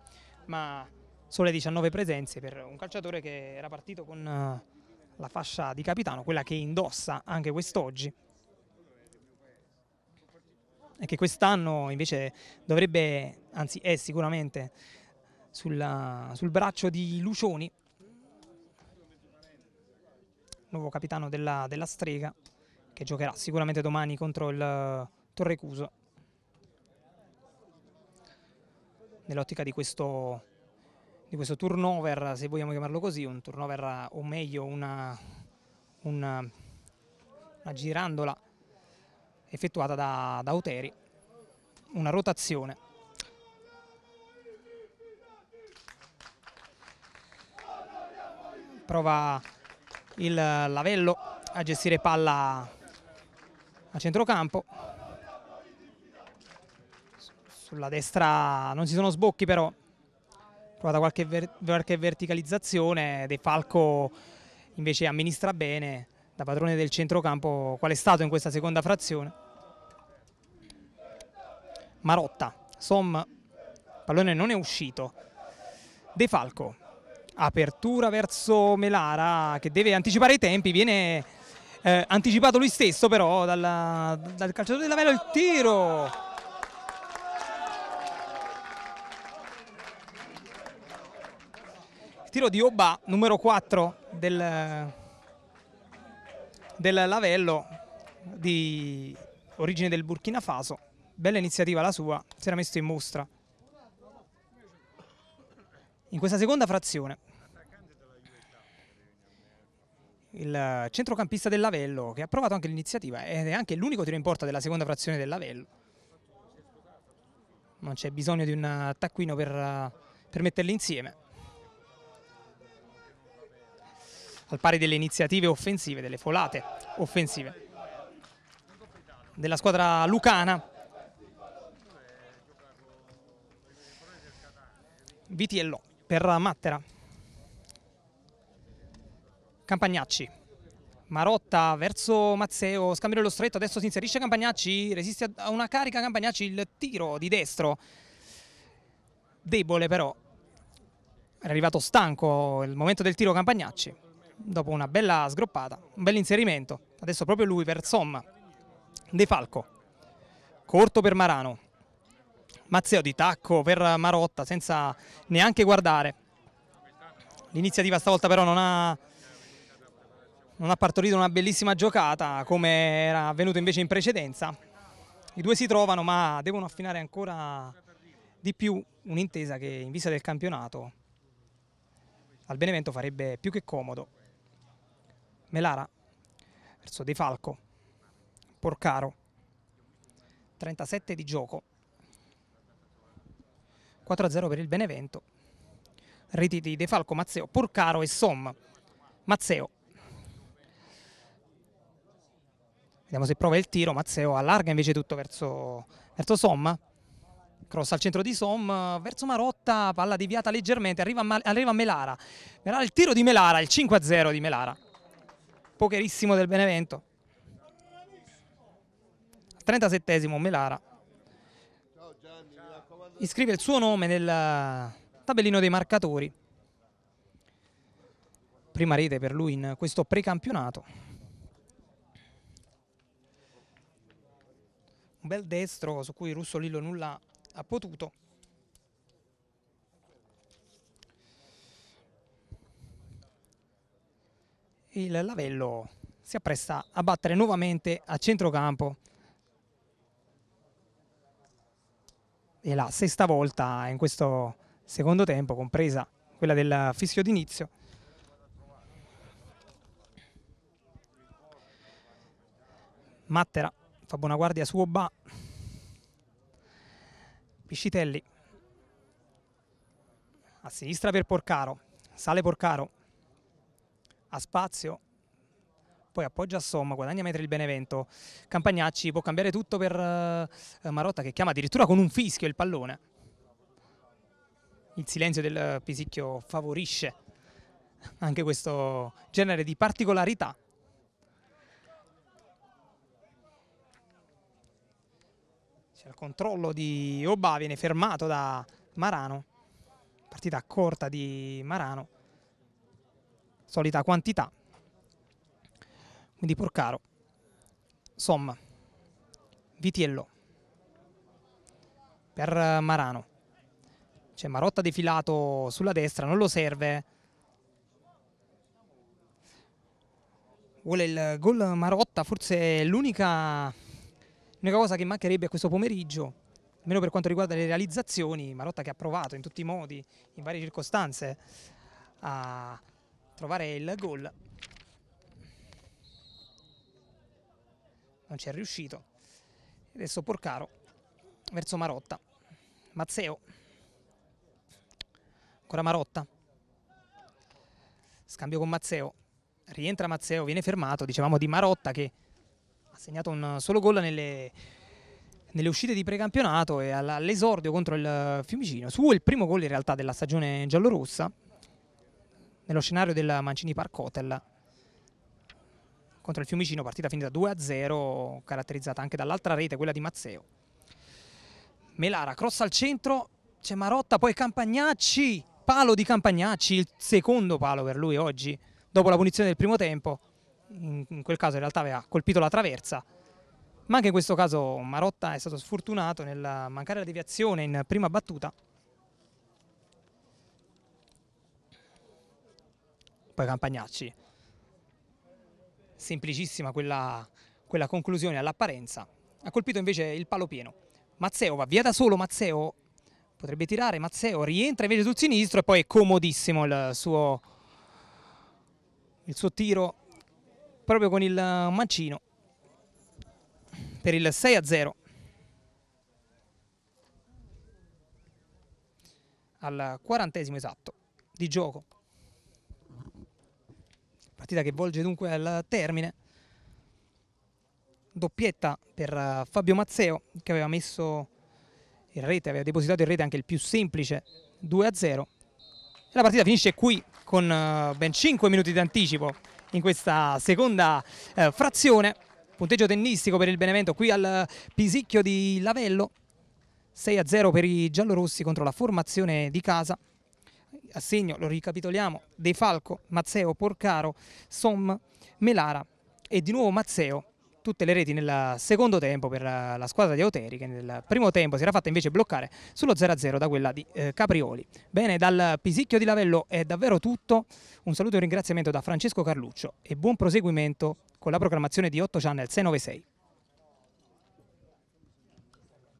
[SPEAKER 1] ma sole 19 presenze per un calciatore che era partito con uh, la fascia di capitano, quella che indossa anche quest'oggi e che quest'anno invece dovrebbe, anzi è sicuramente sulla, sul braccio di Lucioni nuovo capitano della, della Strega, che giocherà sicuramente domani contro il eh, Torrecuso. Nell'ottica di questo, di questo turnover, se vogliamo chiamarlo così, un turnover eh, o meglio una, una, eh, una girandola effettuata da, da Uteri, una rotazione. prova il Lavello a gestire palla a centrocampo sulla destra non ci sono sbocchi però provata qualche, ver qualche verticalizzazione De Falco invece amministra bene da padrone del centrocampo qual è stato in questa seconda frazione Marotta Som pallone non è uscito De Falco apertura verso Melara che deve anticipare i tempi, viene eh, anticipato lui stesso però dalla, dal calciatore della Velo il tiro. Il tiro di Oba, numero 4 del, del Lavello di origine del Burkina Faso. Bella iniziativa la sua, si era messo in mostra in questa seconda frazione il centrocampista del Lavello che ha provato anche l'iniziativa ed è anche l'unico tiro in porta della seconda frazione del Lavello. Non c'è bisogno di un taccuino per, per metterli insieme. Al pari delle iniziative offensive, delle folate offensive della squadra lucana. Vitiello per Mattera. Campagnacci. Marotta verso Mazzeo, scambio dello stretto, adesso si inserisce Campagnacci, resiste a una carica Campagnacci, il tiro di destro. Debole però. È arrivato stanco il momento del tiro Campagnacci. Dopo una bella sgroppata, un bel inserimento. Adesso proprio lui per Somma. De Falco. Corto per Marano. Mazzeo di tacco per Marotta senza neanche guardare. L'iniziativa stavolta però non ha non ha partorito una bellissima giocata come era avvenuto invece in precedenza. I due si trovano ma devono affinare ancora di più un'intesa che in vista del campionato al Benevento farebbe più che comodo. Melara verso De Falco, Porcaro, 37 di gioco, 4-0 per il Benevento, reti di De Falco, Mazzeo, Porcaro e Somma. Mazzeo Vediamo se prova il tiro, Mazzeo allarga invece tutto verso, verso Somma. Cross al centro di Somma, verso Marotta, palla deviata leggermente, arriva, arriva Melara. Melara. Il tiro di Melara, il 5-0 di Melara. Pocherissimo del Benevento. 37esimo Melara. Iscrive il suo nome nel tabellino dei marcatori. Prima rete per lui in questo precampionato. un bel destro su cui Russo Lillo nulla ha potuto. Il Lavello si appresta a battere nuovamente a centrocampo e la sesta volta in questo secondo tempo, compresa quella del fischio d'inizio. Mattera fa buona guardia su Oba. Piscitelli a sinistra per Porcaro, sale Porcaro, a spazio, poi appoggia a Somma, guadagna metri il Benevento, Campagnacci può cambiare tutto per eh, Marotta che chiama addirittura con un fischio il pallone. Il silenzio del Pisicchio favorisce anche questo genere di particolarità C'è il controllo di Oba, viene fermato da Marano. Partita corta di Marano. Solita quantità. Quindi Porcaro. Somma. Vitiello. Per Marano. C'è Marotta defilato sulla destra, non lo serve. Vuole il gol Marotta, forse l'unica L'unica cosa che mancherebbe a questo pomeriggio, almeno per quanto riguarda le realizzazioni, Marotta che ha provato in tutti i modi, in varie circostanze, a trovare il gol. Non ci è riuscito. Adesso Porcaro verso Marotta. Mazzeo. Ancora Marotta. Scambio con Mazzeo. Rientra Mazzeo, viene fermato, dicevamo di Marotta che segnato un solo gol nelle, nelle uscite di precampionato e all'esordio contro il Fiumicino. Su il primo gol in realtà della stagione giallorossa nello scenario del Mancini Park Hotel contro il Fiumicino, partita finita 2-0, caratterizzata anche dall'altra rete, quella di Mazzeo. Melara cross al centro, c'è Marotta, poi Campagnacci, palo di Campagnacci, il secondo palo per lui oggi, dopo la punizione del primo tempo in quel caso in realtà aveva colpito la traversa, ma anche in questo caso Marotta è stato sfortunato nel mancare la deviazione in prima battuta. Poi Campagnacci, semplicissima quella, quella conclusione all'apparenza, ha colpito invece il palo pieno. Mazzeo va via da solo, Mazzeo potrebbe tirare, Mazzeo rientra invece sul sinistro e poi è comodissimo il suo, il suo tiro proprio con il eh, mancino per il 6 a 0 al quarantesimo esatto di gioco partita che volge dunque al termine doppietta per eh, Fabio Mazzeo che aveva messo in rete, aveva depositato in rete anche il più semplice 2 a 0 e la partita finisce qui con eh, ben 5 minuti di anticipo in questa seconda eh, frazione. Punteggio tennistico per il Benevento qui al eh, Pisicchio di Lavello. 6 a 0 per i giallorossi contro la formazione di casa. Assegno, lo ricapitoliamo, De Falco, Mazzeo, Porcaro, Som, Melara e di nuovo Mazzeo tutte le reti nel secondo tempo per la, la squadra di Auteri che nel primo tempo si era fatta invece bloccare sullo 0-0 da quella di eh, Caprioli. Bene, dal Pisicchio di Lavello è davvero tutto, un saluto e un ringraziamento da Francesco Carluccio e buon proseguimento con la programmazione di 8 Channel 696.